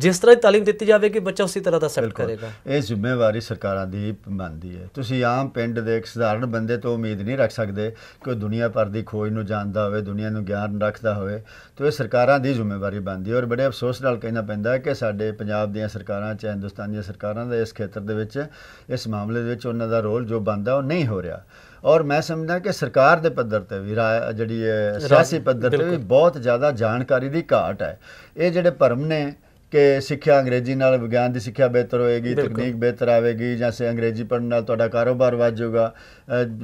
ਜਿਸ ਤਰ੍ਹਾਂ ਦੀ ਤਾਲੀਮ ਦਿੱਤੀ ਜਾਵੇਗੀ ਬੱਚਾ ਉਸੇ ਤਰ੍ਹਾਂ ਦਾ ਸੈਟ ਕਰੇਗਾ ਇਹ ਜ਼ਿੰਮੇਵਾਰੀ ਸਰਕਾਰਾਂ ਦੀ ਬਣਦੀ ਹੈ ਤੁਸੀਂ ਆਮ ਪਿੰਡ ਦੇ ਇੱਕ ਸਧਾਰਨ ਬੰਦੇ ਤੋਂ ਉਮੀਦ ਨਹੀਂ ਰੱਖ ਸਕਦੇ ਕਿ ਉਹ ਦੁਨੀਆ ਭਰ ਦੀ ਖੋਜ ਨੂੰ ਜਾਣਦਾ ਹੋਵੇ ਦੁਨੀਆ ਨੂੰ ਗਿਆਨ ਰੱਖਦਾ ਹੋਵੇ ਤੇ ਇਹ ਸਰਕਾਰਾਂ ਦੀ ਜ਼ਿੰਮੇਵਾਰੀ ਬਣਦੀ ਹੈ ਔਰ ਬੜੇ ਅਫਸੋਸ ਨਾਲ ਕਹਿਣਾ ਪੈਂਦਾ ਹੈ ਕਿ ਸਾਡੇ ਪੰਜਾਬ ਦੀਆਂ ਸਰਕਾਰਾਂ ਚਾਹੇ ਹਿੰਦੁਸਤਾਨ ਦੀਆਂ ਸਰਕਾਰਾਂ ਦਾ ਇਸ ਖੇਤਰ ਦੇ ਵਿੱਚ ਇਸ ਮਾਮਲੇ ਦੇ ਵਿੱਚ ਉਹਨਾਂ ਦਾ ਰੋਲ ਜੋ ਬੰਦਾ ਉਹ ਨਹੀਂ ਹੋ ਰਿਹਾ ਔਰ ਮੈਂ ਸਮਝਦਾ ਕਿ ਸਰਕਾਰ ਦੇ ਪੱਧਰ ਤੇ ਵੀ ਜਿਹੜੀ ਸਿਆਸੀ ਪੱਧਰ ਤੇ ਵੀ ਬਹੁਤ ਜ਼ਿਆਦਾ ਜਾਣਕਾਰੀ ਦੀ ਘਾਟ ਹੈ ਇਹ ਜਿਹੜੇ ਭਰਮ ਨੇ ਕਿ ਸਿੱਖਿਆ ਅੰਗਰੇਜ਼ੀ ਨਾਲ ਵਿਗਿਆਨ ਦੀ ਸਿੱਖਿਆ ਬਿਹਤਰ ਹੋਏਗੀ ਤਕਨੀਕ ਬਿਹਤਰ ਆਵੇਗੀ ਜਾਂ ਸੇ ਅੰਗਰੇਜ਼ੀ ਪੜਨ ਨਾਲ ਤੁਹਾਡਾ ਕਾਰੋਬਾਰ ਵੱਧ ਜਾਊਗਾ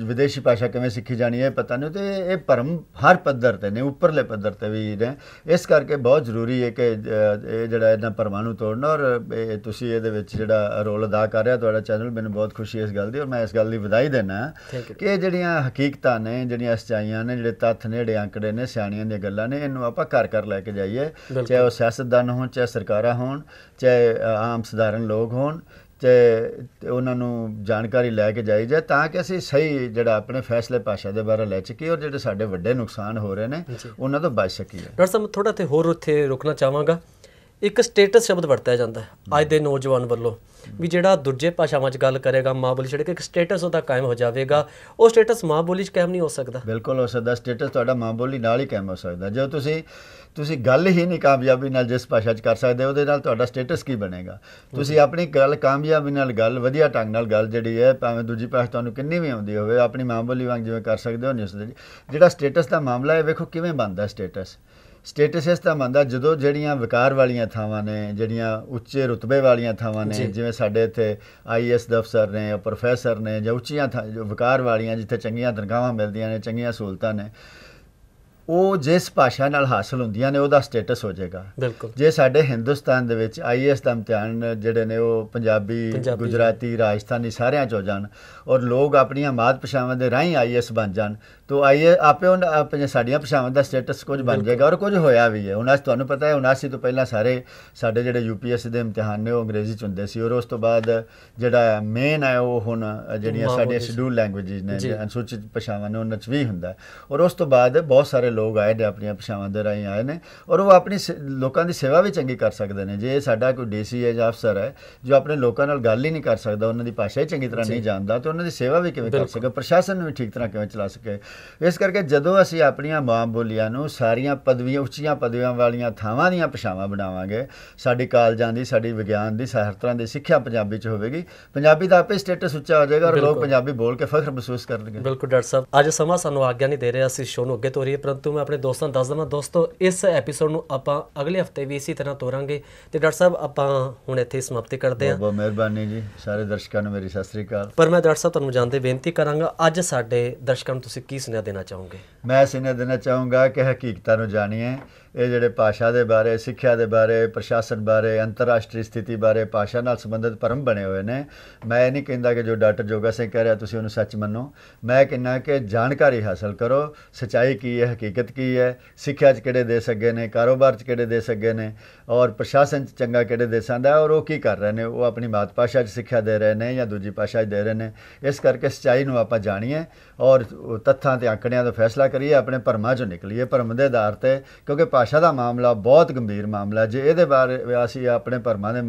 ਵਿਦੇਸ਼ੀ ਭਾਸ਼ਾ ਕਿਵੇਂ ਸਿੱਖੀ ਜਾਣੀ ਹੈ ਪਤਾ ਨਹੀਂ ਤੇ ਇਹ ਭਰਮ ਹਰ ਪੱਧਰ ਤੇ ਨੇ ਉੱਪਰਲੇ ਪੱਧਰ ਤੇ ਵੀ ਨੇ ਇਸ ਕਰਕੇ ਬਹੁਤ ਜ਼ਰੂਰੀ ਹੈ ਕਿ ਇਹ ਜਿਹੜਾ ਇਹਨਾਂ ਪਰਮਾਣੂ ਨੂੰ ਤੋੜਨਾ ਔਰ ਤੁਸੀਂ ਇਹਦੇ ਵਿੱਚ ਜਿਹੜਾ ਰੋਲ ਅਦਾ ਕਰ ਰਿਹਾ ਤੁਹਾਡਾ ਚੈਨਲ ਮੈਨੂੰ ਬਹੁਤ ਖੁਸ਼ੀ ਇਸ ਗੱਲ ਦੀ ਔਰ ਮੈਂ ਇਸ ਗੱਲ ਦੀ ਵਧਾਈ ਦੇਣਾ ਕਿ ਜਿਹੜੀਆਂ ਹਕੀਕਤਾਂ ਨੇ ਜਿਹੜੀਆਂ ਸਚਾਈਆਂ ਨੇ ਜਿਹੜੇ ਤੱਥ ਨੇ ਜਿਹੜੇ ਅੰਕੜੇ ਨੇ ਸਿਆਣੀਆਂ ਦੀਆਂ ਗੱਲਾਂ ਨੇ ਇਹਨੂੰ ਆਪਾਂ ਕਰ ਕਰ ਲੈ ਕੇ ਜਾਈਏ ਚਾਹੇ ਉਹ ਸਿਆਸਤਦਾਨ ਹੋਣ ਚਾਹੇ ਸਰਕਾਰ ਅਧਿਕਾਰਾ ਹੋਣ ਚਾਹੇ ਆਮ ਸਧਾਰਨ ਲੋਕ ਹੋਣ ਤੇ ਉਹਨਾਂ ਨੂੰ ਜਾਣਕਾਰੀ ਲੈ ਕੇ ਜਾਈ ਜਾਏ ਤਾਂ ਕਿ ਅਸੀਂ ਸਹੀ ਜਿਹੜਾ ਆਪਣੇ ਫੈਸਲੇ ਪਾਸ਼ਾ ਦੇ ਬਾਰੇ ਲੈ ਚੁੱਕੇ ਔਰ ਜਿਹੜੇ ਸਾਡੇ ਵੱਡੇ ਨੁਕਸਾਨ ਹੋ ਰਹੇ ਨੇ ਉਹਨਾਂ ਤੋਂ ਬਚ ਸਕੀਏ ਡਾਕਟਰ ਸਾਹਿਬ ਥੋੜਾ ਤੇ ਹੋਰ ਉੱਥੇ ਰੁਕਣਾ ਚਾਹਾਂਗਾ ਇੱਕ ਸਟੇਟਸ ਸ਼ਬਦ ਵਰਤਿਆ ਜਾਂਦਾ ਹੈ ਅੱਜ ਦੇ ਨੌਜਵਾਨ ਵੱਲੋਂ ਵੀ ਜਿਹੜਾ ਦੂਜੇ ਭਾਸ਼ਾਵਾਂ 'ਚ ਗੱਲ ਕਰੇਗਾ ਮਾਂ ਬੋਲੀ ਛੱਡ ਕੇ ਇੱਕ ਸਟੇਟਸ ਉਹਦਾ ਕਾਇਮ ਹੋ ਜਾਵੇਗਾ ਉਹ ਸਟੇਟਸ ਮਾਂ ਬੋਲੀ 'ਚ ਕਾਇਮ ਨਹੀਂ ਹੋ ਸਕਦਾ ਬਿਲਕੁਲ ਹੋ ਸਕਦਾ ਸਟੇਟਸ ਤੁਹਾਡਾ ਮਾਂ ਬੋਲੀ ਨਾਲ ਹੀ ਕਾਇਮ ਹੋ ਸਕਦਾ ਜੇ ਤੁਸੀਂ ਤੁਸੀਂ ਗੱਲ ਹੀ ਨਹੀਂ ਕਾਮਯਾਬੀ ਨਾਲ ਜਿਸ ਭਾਸ਼ਾ 'ਚ ਕਰ ਸਕਦੇ ਉਹਦੇ ਨਾਲ ਤੁਹਾਡਾ ਸਟੇਟਸ ਕੀ ਬਣੇਗਾ ਤੁਸੀਂ ਆਪਣੀ ਗੱਲ ਕਾਮਯਾਬੀ ਨਾਲ ਗੱਲ ਵਧੀਆ ਢੰਗ ਨਾਲ ਗੱਲ ਜਿਹੜੀ ਹੈ ਭਾਵੇਂ ਦੂਜੀ ਭਾਸ਼ਾ ਤੁਹਾਨੂੰ ਕਿੰਨੀ ਵੀ ਆਉਂਦੀ ਹੋਵੇ ਆਪਣੀ ਮਾਂ ਬੋਲੀ ਵਾਂਗ ਜਿਵੇਂ ਕਰ ਸਕਦੇ ਹੋ ਨਹੀਂ ਉਸ ਜਿਹੜਾ ਸਟੇਟਸ ਦਾ ਮਾਮਲਾ ਹੈ ਵੇਖੋ ਕਿਵੇਂ ਬਣਦਾ ਸਟੇਟਸ ਸਟੇਟਸ ਇਸ ਤਰ੍ਹਾਂ ਮੰਨਦਾ ਜਦੋਂ ਜਿਹੜੀਆਂ ਵਿਕਾਰ ਵਾਲੀਆਂ ਥਾਵਾਂ ਨੇ ਜਿਹੜੀਆਂ ਉੱਚੇ ਰੁਤਬੇ ਵਾਲੀਆਂ ਥਾਵਾਂ ਨੇ ਜਿਵੇਂ ਸਾਡੇ ਇੱਥੇ ਆਈਐਸ ਅਫਸਰ ਨੇ ਜਾਂ ਪ੍ਰੋਫੈਸਰ ਨੇ ਜਾਂ ਉੱਚੀਆਂ ਜੋ ਵਿਕਾਰ ਵਾਲੀਆਂ ਜਿੱਥੇ ਚੰਗੀਆਂ ਤਨਖਾਹਾਂ ਮਿਲਦੀਆਂ ਨੇ ਚੰਗੀਆਂ ਸਹੂਲਤਾਂ ਨੇ ਉਹ ਜਿਸ ਭਾਸ਼ਾ ਨਾਲ ਹਾਸਲ ਹੁੰਦੀਆਂ ਨੇ ਉਹਦਾ ਸਟੇਟਸ ਹੋ ਜਾਏਗਾ ਜੇ ਸਾਡੇ ਹਿੰਦੁਸਤਾਨ ਦੇ ਵਿੱਚ ਆਈਐਸ ਦਾ ਇਮਤਿਹਾਨ ਜਿਹੜੇ ਨੇ ਉਹ ਪੰਜਾਬੀ ਗੁਜਰਾਤੀ ਰਾਜਸਥਾਨੀ ਸਾਰਿਆਂ ਚ ਹੋ ਜਾਣ ਔਰ ਲੋਕ ਆਪਣੀਆਂ ਮਾਤ ਪਛਾਵਾਂ ਦੇ ਰਾਹੀਂ ਆਈਐਸ ਬਣ ਜਾਣ ਤੋ ਆਈਏ ਆਪੇ ਉਹ ਆਪਣੇ ਸਾਡੀਆਂ ਪਛਾਵਾਂ ਦਾ ਸਟੇਟਸ ਕੁਝ ਬਣ ਜਾਏਗਾ ਔਰ ਕੁਝ ਹੋਇਆ ਵੀ ਹੈ ਉਹਨਾਂ ਅੱਜ ਤੁਹਾਨੂੰ ਪਤਾ ਹੈ 79 ਤੋਂ ਪਹਿਲਾਂ ਸਾਰੇ ਸਾਡੇ ਜਿਹੜੇ ਯੂਪੀਐਸਸੀ ਦੇ ਇਮਤਿਹਾਨ ਨੇ ਉਹ ਅੰਗਰੇਜ਼ੀ ਚ ਹੁੰਦੇ ਸੀ ਔਰ ਉਸ ਤੋਂ ਬਾਅਦ ਜਿਹੜਾ ਮੇਨ ਹੈ ਉਹ ਹੁਣ ਜਿਹੜੀਆਂ ਸਾਡੇ ਸ਼ਡਿਊਲ ਲੈਂਗੁਏਜਸ ਨੇ ਅਨਸੂਚਿਤ ਪਛਾਵਾਂ ਨੇ ਉਹਨਾਂ ਚ ਵੀ ਹੁੰਦਾ ਔਰ ਉਸ ਤੋਂ ਬਾਅਦ ਬਹੁਤ ਸਾਰੇ ਲੋਕ ਆਏ ਨੇ ਆਪਣੀਆਂ ਪਛਾਵਾਂ ਦੇ ਰਾਹੀਂ ਆਏ ਨੇ ਔਰ ਉਹ ਆਪਣੀ ਲੋਕਾਂ ਦੀ ਸੇਵਾ ਵੀ ਚੰਗੀ ਕਰ ਸਕਦੇ ਨੇ ਜੇ ਸਾਡਾ ਕੋਈ ਡੀਸੀ ਹੈ ਜਾਂ ਅਫਸਰ ਹੈ ਜੋ ਆਪਣੇ ਲੋਕਾਂ ਨਾਲ ਗੱਲ ਹੀ ਨਹੀਂ ਕਰ ਸਕਦਾ ਉਹਨਾਂ ਦੀ ਭਾਸ਼ਾ ਹੀ ਚੰਗੀ ਤਰ੍ਹਾਂ ਨਹੀਂ ਜਾਣਦਾ ਤੇ ਉਹਨਾਂ ਦੀ ਸੇਵਾ ਵੀ ਕਿਵੇਂ ਕਰ ਸਕੇ ਪ੍ਰਸ਼ਾਸਨ ਵੀ ਠੀਕ ਤਰ੍ਹਾਂ ਕਿਵੇਂ ਚਲਾ ਸਕੇ ਇਸ ਕਰਕੇ ਜਦੋਂ ਅਸੀਂ ਆਪਣੀਆਂ ਮਾਂ ਬੋਲੀਆਂ ਨੂੰ ਸਾਰੀਆਂ ਪਦਵੀਆਂ ਉੱਚੀਆਂ ਪਦਵੀਆਂ ਵਾਲੀਆਂ ਥਾਵਾਂ ਦੀਆਂ ਪਛਾਵਾਂ ਬਣਾਵਾਂਗੇ ਸਾਡੀ ਕਾਲਜਾਂ ਦੀ ਸਾਡੀ ਵਿਗਿਆਨ ਦੀ ਸਾਰੇ ਤਰ੍ਹਾਂ ਦੀ ਸਿੱਖਿਆ ਪੰਜਾਬੀ 'ਚ ਹੋਵੇਗੀ ਪੰਜਾਬੀ ਦਾ ਆਪੇ ਸਟੇਟਸ ਉੱਚਾ ਹੋ ਜਾਏਗਾ ਔਰ ਲੋਕ ਪੰਜਾਬੀ ਬੋਲ ਕੇ ਫਖਰ ਮਹਿਸੂਸ ਕਰਨਗੇ ਬਿਲਕੁਲ ਡਾਕਟਰ ਸਾਹਿਬ ਅੱਜ ਸਮਾਂ ਸਾਨੂੰ ਆਗਿਆ ਨਹੀਂ ਦੇ ਰਿਹਾ ਅਸੀਂ ਸ਼ੋਅ ਨੂੰ ਅੱਗੇ ਤੋਰੀਏ ਪਰੰਤੂ ਮੈਂ ਆਪਣੇ ਦੋਸਤਾਂ ਨੂੰ ਦੱਸ ਦਵਾਂ ਦੋਸਤੋ ਇਸ ਐਪੀਸੋਡ ਨੂੰ ਆਪਾਂ ਅਗਲੇ ਹਫਤੇ ਵੀ ਇਸੇ ਤਰ੍ਹਾਂ ਤੋਰਾਂਗੇ ਤੇ ਡਾਕਟਰ ਸਾਹਿਬ ਆਪਾਂ ਹੁਣ ਇੱਥੇ ਸਮਾਪਤੀ ਕਰਦੇ ਹਾਂ ਬਹੁਤ ਮਿਹਰਬਾਨੀ ਜੀ ਸਾਰੇ ਦਰਸ਼ਕਾਂ ਨੂੰ ਮੇਰੀ ਸਤਿ ਸ੍ਰੀ ਅਕਾਲ ਪਰ ਮੈਂ ਡਾਕਟਰ ਸਾਹਿਬ ਤੁਹਾਨੂੰ ਜਾਣਦੇ ਬੇਨਤੀ ਕਰਾਂਗਾ ਅੱਜ ਸਾਡੇ ਦਰਸ਼ਕਾਂ ਨੂੰ ਤੁਸੀਂ ਕੀ ਸੁਨੇਹਾ ਦੇਣਾ ਚਾਹੋਗੇ ਮੈਂ ਸੁਨੇਹਾ ਦੇਣਾ ਚਾਹੂੰਗਾ ਕਿ ਹਕੀਕਤਾਂ ਨੂੰ ਜਾਣੀਏ ਇਹ ਜਿਹੜੇ ਭਾਸ਼ਾ ਦੇ ਬਾਰੇ ਸਿੱਖਿਆ ਦੇ ਬਾਰੇ ਪ੍ਰਸ਼ਾਸਨ ਬਾਰੇ ਅੰਤਰਰਾਸ਼ਟਰੀ ਸਥਿਤੀ ਬਾਰੇ ਭਾਸ਼ਾ ਨਾਲ ਸੰਬੰਧਿਤ ਪਰਮ ਬਣੇ ਹੋਏ ਨੇ ਮੈਂ ਨਹੀਂ ਕਹਿੰਦਾ ਕਿ ਜੋ ਡਾਕਟਰ ਜੋਗਾ ਸਿੰਘ ਕਹਿ ਰਿਹਾ ਤੁਸੀਂ ਉਹਨੂੰ ਸੱਚ ਮੰਨੋ ਮੈਂ ਕਹਿੰਦਾ ਕਿ ਜਾਣਕਾਰੀ ਹਾਸਲ ਕਰੋ ਸਚਾਈ ਕੀ ਹੈ ਹਕੀਕਤ ਕੀ ਹੈ ਸਿੱਖਿਆ 'ਚ ਕਿਹੜੇ ਦੇ ਸਕੇ ਨੇ ਕਾਰੋਬਾਰ 'ਚ ਕਿਹੜੇ ਦੇ ਸਕੇ ਨੇ ਔਰ ਪ੍ਰਸ਼ਾਸਨ 'ਚ ਚੰਗਾ ਕਿਹੜੇ ਦੇਸਾਂ ਦਾ ਔਰ ਉਹ ਕੀ ਕਰ ਰਹੇ ਨੇ ਉਹ ਆਪਣੀ ਮਾਤ ਭਾਸ਼ਾ 'ਚ ਸਿੱਖਿਆ ਦੇ ਰਹੇ ਨੇ ਜਾਂ ਦੂਜੀ ਭਾਸ਼ਾ 'ਚ ਦੇ ਰਹੇ ਨੇ ਇਸ ਕਰਕੇ ਸਚਾਈ ਨੂੰ ਆਪਾਂ ਜਾਣੀਏ ਔਰ ਤੱਥਾਂ ਤੇ ਆਂਕੜਿਆਂ ਦਾ ਫੈਸਲਾ ਕਰੀਏ ਆਪਣੇ ਭਰਮਾਂ 'ਚੋਂ ਨਿਕਲੀਏ ਭਰਮ ਦੇ ਆਧਾਰ ਤੇ ਕਿਉਂਕਿ ਭਾਸ਼ਾ ਦਾ ਮਾਮਲਾ ਬਹੁਤ ਗੰਭੀਰ ਮਾਮਲਾ ਜੇ ਇਹਦੇ ਬਾਰੇ ਅਸੀਂ ਆਪਣੇ ਭਰਮਾਂ ਦੇ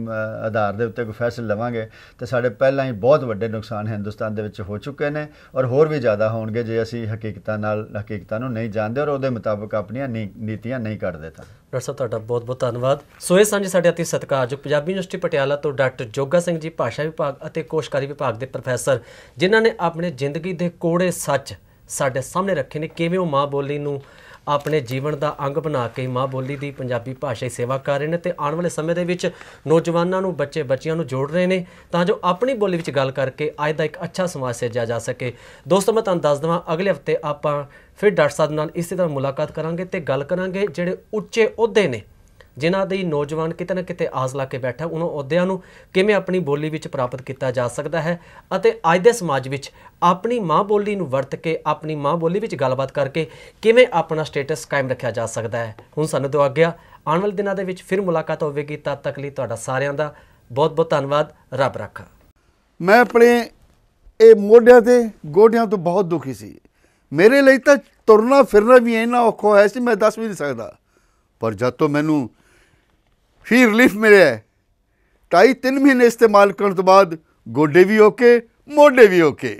ਆਧਾਰ ਦੇ ਉੱਤੇ ਕੋਈ ਫੈਸਲਾ ਲਵਾਂਗੇ ਤੇ ਸਾਡੇ ਪਹਿਲਾਂ ਹੀ ਬਹੁਤ ਵੱਡੇ ਨੁਕਸਾਨ ਹਿੰਦੁਸਤਾਨ ਦੇ ਵਿੱਚ ਹੋ ਚੁੱਕੇ ਨੇ ਔਰ ਹੋਰ ਵੀ ਜ਼ਿਆਦਾ ਹੋਣਗੇ ਜੇ ਅਸੀਂ ਹਕੀਕਤਾਂ ਨਾਲ ਹਕੀਕਤਾਂ ਨੂੰ ਨਹੀਂ ਜਾਣਦੇ ਔਰ ਉਹਦੇ ਮੁਤਾਬਕ ਆਪਣੀਆਂ ਨੀਤੀਆਂ ਨਹੀਂ ਕੱਢਦੇ ਤਾਂ ਡਾਕਟਰ ਸਾਹਿਬ ਤੁਹਾਡਾ ਬਹੁਤ ਬਹੁਤ ਧੰਨਵਾਦ ਸੋ ਇਹ ਸਾਂਝੇ ਸਾਡੇ ਅਤੀ ਸਤਿਕਾਰਯੋਗ ਪੰਜਾਬੀ ਯੂਨੀਵਰਸਿਟੀ ਪਟਿਆਲਾ ਤੋਂ ਡਾਕਟਰ ਜੋਗਾ ਸਿੰਘ ਜੀ ਭਾਸ਼ਾ ਵਿਭਾਗ ਅਤੇ ਕੋਸ਼ਕਾਰੀ ਵਿਭਾਗ ਦੇ ਪ੍ਰੋਫੈਸਰ ਜਿਨ੍ਹਾਂ ਨੇ ਆਪਣੇ ਜ਼ਿੰਦਗੀ ਦੇ ਕੋੜੇ ਸੱਚ ਸਾਡੇ ਸਾਹਮਣੇ ਰੱਖੇ ਨੇ ਕਿਵੇਂ ਉਹ ਮਾਂ ਬੋਲੀ ਨੂੰ ਆਪਣੇ ਜੀਵਨ ਦਾ ਅੰਗ ਬਣਾ ਕੇ ਮਾਂ ਬੋਲੀ ਦੀ ਪੰਜਾਬੀ ਭਾਸ਼ਾ ਦੀ ਸੇਵਾ ਕਰ ਰਹੇ ਨੇ ਤੇ ਆਉਣ ਵਾਲੇ ਸਮੇਂ ਦੇ ਵਿੱਚ ਨੌਜਵਾਨਾਂ ਨੂੰ ਬੱਚੇ ਬੱਚੀਆਂ ਨੂੰ ਜੋੜ ਰਹੇ ਨੇ ਤਾਂ ਜੋ ਆਪਣੀ ਬੋਲੀ ਵਿੱਚ ਗੱਲ ਕਰਕੇ ਅੱਜ ਦਾ ਇੱਕ ਅੱਛਾ ਸਮਾਜ ਸਿਰਜਿਆ ਜਾ ਸਕੇ ਦੋਸਤੋ ਮੈਂ ਤੁਹਾਨੂੰ ਦੱਸ ਦਵਾਂ ਅਗਲੇ ਹਫਤੇ ਆਪਾਂ ਫਿਰ ਡਾਕਟਰ ਸਾਹਿਬ ਨਾਲ ਇਸੇ ਤਰ੍ਹਾਂ ਮੁਲਾਕਾਤ ਕਰਾਂਗੇ ਤੇ ਗੱਲ ਕਰਾਂਗੇ ਜਿਹੜੇ ਉੱਚੇ ਅਹੁਦੇ ਨੇ ਜਿਨ੍ਹਾਂ ਦੇ ਨੌਜਵਾਨ ਕਿਤੇ ਨਾ ਕਿਤੇ ਆਸ ਲਾ ਕੇ ਬੈਠਾ ਉਹਨਾਂ ਅਹੁਦਿਆਂ ਨੂੰ ਕਿਵੇਂ ਆਪਣੀ ਬੋਲੀ ਵਿੱਚ ਪ੍ਰਾਪਤ ਕੀਤਾ ਜਾ ਸਕਦਾ ਹੈ ਅਤੇ ਅੱਜ ਦੇ ਸਮਾਜ ਵਿੱਚ ਆਪਣੀ ਮਾਂ ਬੋਲੀ ਨੂੰ ਵਰਤ ਕੇ ਆਪਣੀ ਮਾਂ ਬੋਲੀ ਵਿੱਚ ਗੱਲਬਾਤ ਕਰਕੇ ਕਿਵੇਂ ਆਪਣਾ ਸਟੇਟਸ ਕਾਇਮ ਰੱਖਿਆ ਜਾ ਸਕਦਾ ਹੈ ਹੁਣ ਸਾਨੂੰ ਤੋਂ ਆਗਿਆ ਆਉਣ ਵਾਲੇ ਦਿਨਾਂ ਦੇ ਵਿੱਚ ਫਿਰ ਮੁਲਾਕਾਤ ਹੋਵੇਗੀ ਤਦ ਤੱਕ ਲਈ ਤੁਹਾਡਾ ਸਾਰਿਆਂ ਦਾ ਬਹੁਤ ਬਹੁਤ ਧੰਨਵਾਦ ਰੱਬ ਰੱਖਾ ਮੈਂ ਆਪਣੇ ਇਹ ਮੋਢਿਆਂ ਤੇ ਗੋਡਿਆਂ ਤੋਂ ਬਹੁਤ ਦੁਖੀ ਸੀ ਮੇਰੇ ਲਈ ਤਾਂ ਤੁਰਨਾ ਫਿਰਨਾ ਵੀ ਇੰਨਾ ਔਖਾ ਹੋਇਆ ਸੀ ਮੈਂ ਦੱਸ ਵੀ ਨਹੀਂ ਸਕਦਾ ਪਰ ਜਦ ਤੋਂ ਮੈਨੂੰ ਫਿਰ ਰਿਲੀਫ ਮਿਲਿਆ 2 3 ਮਹੀਨੇ ਇਸਤੇਮਾਲ ਕਰਨ ਤੋਂ ਬਾਅਦ ਗੋਡੇ ਵੀ ਓਕੇ ਮੋਢੇ ਵੀ ਓਕੇ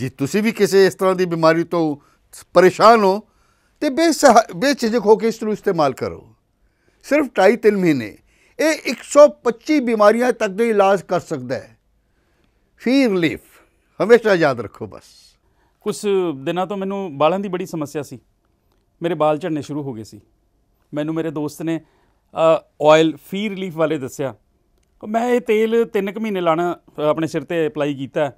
ਜੇ ਤੁਸੀਂ ਵੀ ਕਿਸੇ ਇਸ ਤਰ੍ਹਾਂ ਦੀ ਬਿਮਾਰੀ ਤੋਂ ਪਰੇਸ਼ਾਨ ਹੋ ਤੇ ਬੇਝਿਜਕ ਹੋ ਕੇ ਇਸ ਨੂੰ ਇਸਤੇਮਾਲ ਕਰੋ ਸਿਰਫ 2 3 ਮਹੀਨੇ ਇਹ 125 ਬਿਮਾਰੀਆਂ ਤੱਕ ਦੇ ਇਲਾਜ ਕਰ ਸਕਦਾ ਹੈ ਫਿਰ ਰਿਲੀਫ ਹਮੇਸ਼ਾ ਯਾਦ ਰੱਖੋ ਬਸ ਕੁਝ ਦਿਨਾਂ ਤੋਂ ਮੈਨੂੰ ਬਾਲਾਂ ਦੀ ਬੜੀ ਸਮੱਸਿਆ ਸੀ ਮੇਰੇ ਬਾਲ ਝੜਨੇ ਸ਼ੁਰੂ ਹੋ ਗਏ ਸੀ ਮੈਨੂੰ ਮੇਰੇ ਦੋਸਤ ਨੇ ਆਇਲ ਫੀ ਰਿਲੀਫ ਵਾਲੇ ਦੱਸਿਆ ਮੈਂ ਇਹ ਤੇਲ 3 ਕੁ ਮਹੀਨੇ ਲਾਣਾ ਆਪਣੇ ਸਿਰ ਤੇ ਅਪਲਾਈ ਕੀਤਾ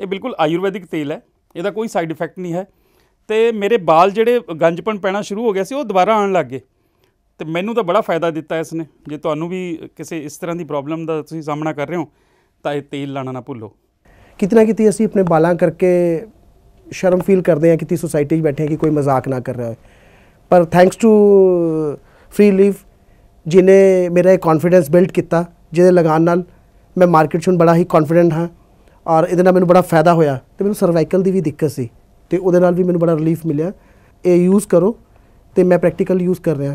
ਇਹ ਬਿਲਕੁਲ ਆਯੁਰਵੈਦਿਕ ਤੇਲ ਹੈ ਇਹਦਾ ਕੋਈ ਸਾਈਡ ਇਫੈਕਟ ਨਹੀਂ ਹੈ ਤੇ ਮੇਰੇ ਵਾਲ ਜਿਹੜੇ ਗੰਜਪਣ ਪੈਣਾ ਸ਼ੁਰੂ ਹੋ ਗਿਆ ਸੀ ਉਹ ਦੁਬਾਰਾ ਆਉਣ ਲੱਗ ਗਏ ਤੇ ਮੈਨੂੰ ਤਾਂ ਬੜਾ ਫਾਇਦਾ ਦਿੱਤਾ ਇਸ ਨੇ ਜੇ ਤੁਹਾਨੂੰ ਵੀ ਕਿਸੇ ਇਸ ਤਰ੍ਹਾਂ ਦੀ ਪ੍ਰੋਬਲਮ ਦਾ ਤੁਸੀਂ ਸਾਹਮਣਾ ਕਰ ਰਹੇ ਹੋ ਤਾਂ ਇਹ ਤੇਲ ਲਾਣਾ ਨਾ ਭੁੱਲੋ ਕਿਤਨਾ ਕਿਤੇ ਅਸੀਂ ਆਪਣੇ ਬਾਲਾਂ ਕਰਕੇ ਸ਼ਰਮ ਫੀਲ ਕਰਦੇ ਹਾਂ ਕਿ ਤੀ ਸੋਸਾਇਟੀ 'ਚ ਬੈਠੇ ਕਿ ਕੋਈ ਮਜ਼ਾਕ ਨਾ ਕਰ ਰਿਹਾ ਹੋਵੇ ਪਰ ਥੈਂਕਸ ਟੂ ਫ੍ਰੀ ਲੀਫ ਜਿਨੇ ਮੇਰਾ ਇਹ ਕੌਨਫੀਡੈਂਸ ਬਿਲਡ ਕੀਤਾ ਜਿਹਦੇ ਲਗਾਨ ਨਾਲ ਮੈਂ ਮਾਰਕੀਟ 'ਚ ਬੜਾ ਹੀ ਕੌਨਫੀਡੈਂਟ ਹਾਂ ਔਰ ਇਹਦੇ ਨਾਲ ਮੈਨੂੰ ਬੜਾ ਫਾਇਦਾ ਹੋਇਆ ਤੇ ਮੈਨੂੰ ਸਰਵਾਈਕਲ ਦੀ ਵੀ ਦਿੱਕਤ ਸੀ ਤੇ ਉਹਦੇ ਨਾਲ ਵੀ ਮੈਨੂੰ ਬੜਾ ਰਿਲੀਫ ਮਿਲਿਆ ਇਹ ਯੂਜ਼ ਕਰੋ ਤੇ ਮੈਂ ਪ੍ਰੈਕਟੀਕਲ ਯੂਜ਼ ਕਰ ਰਿਹਾ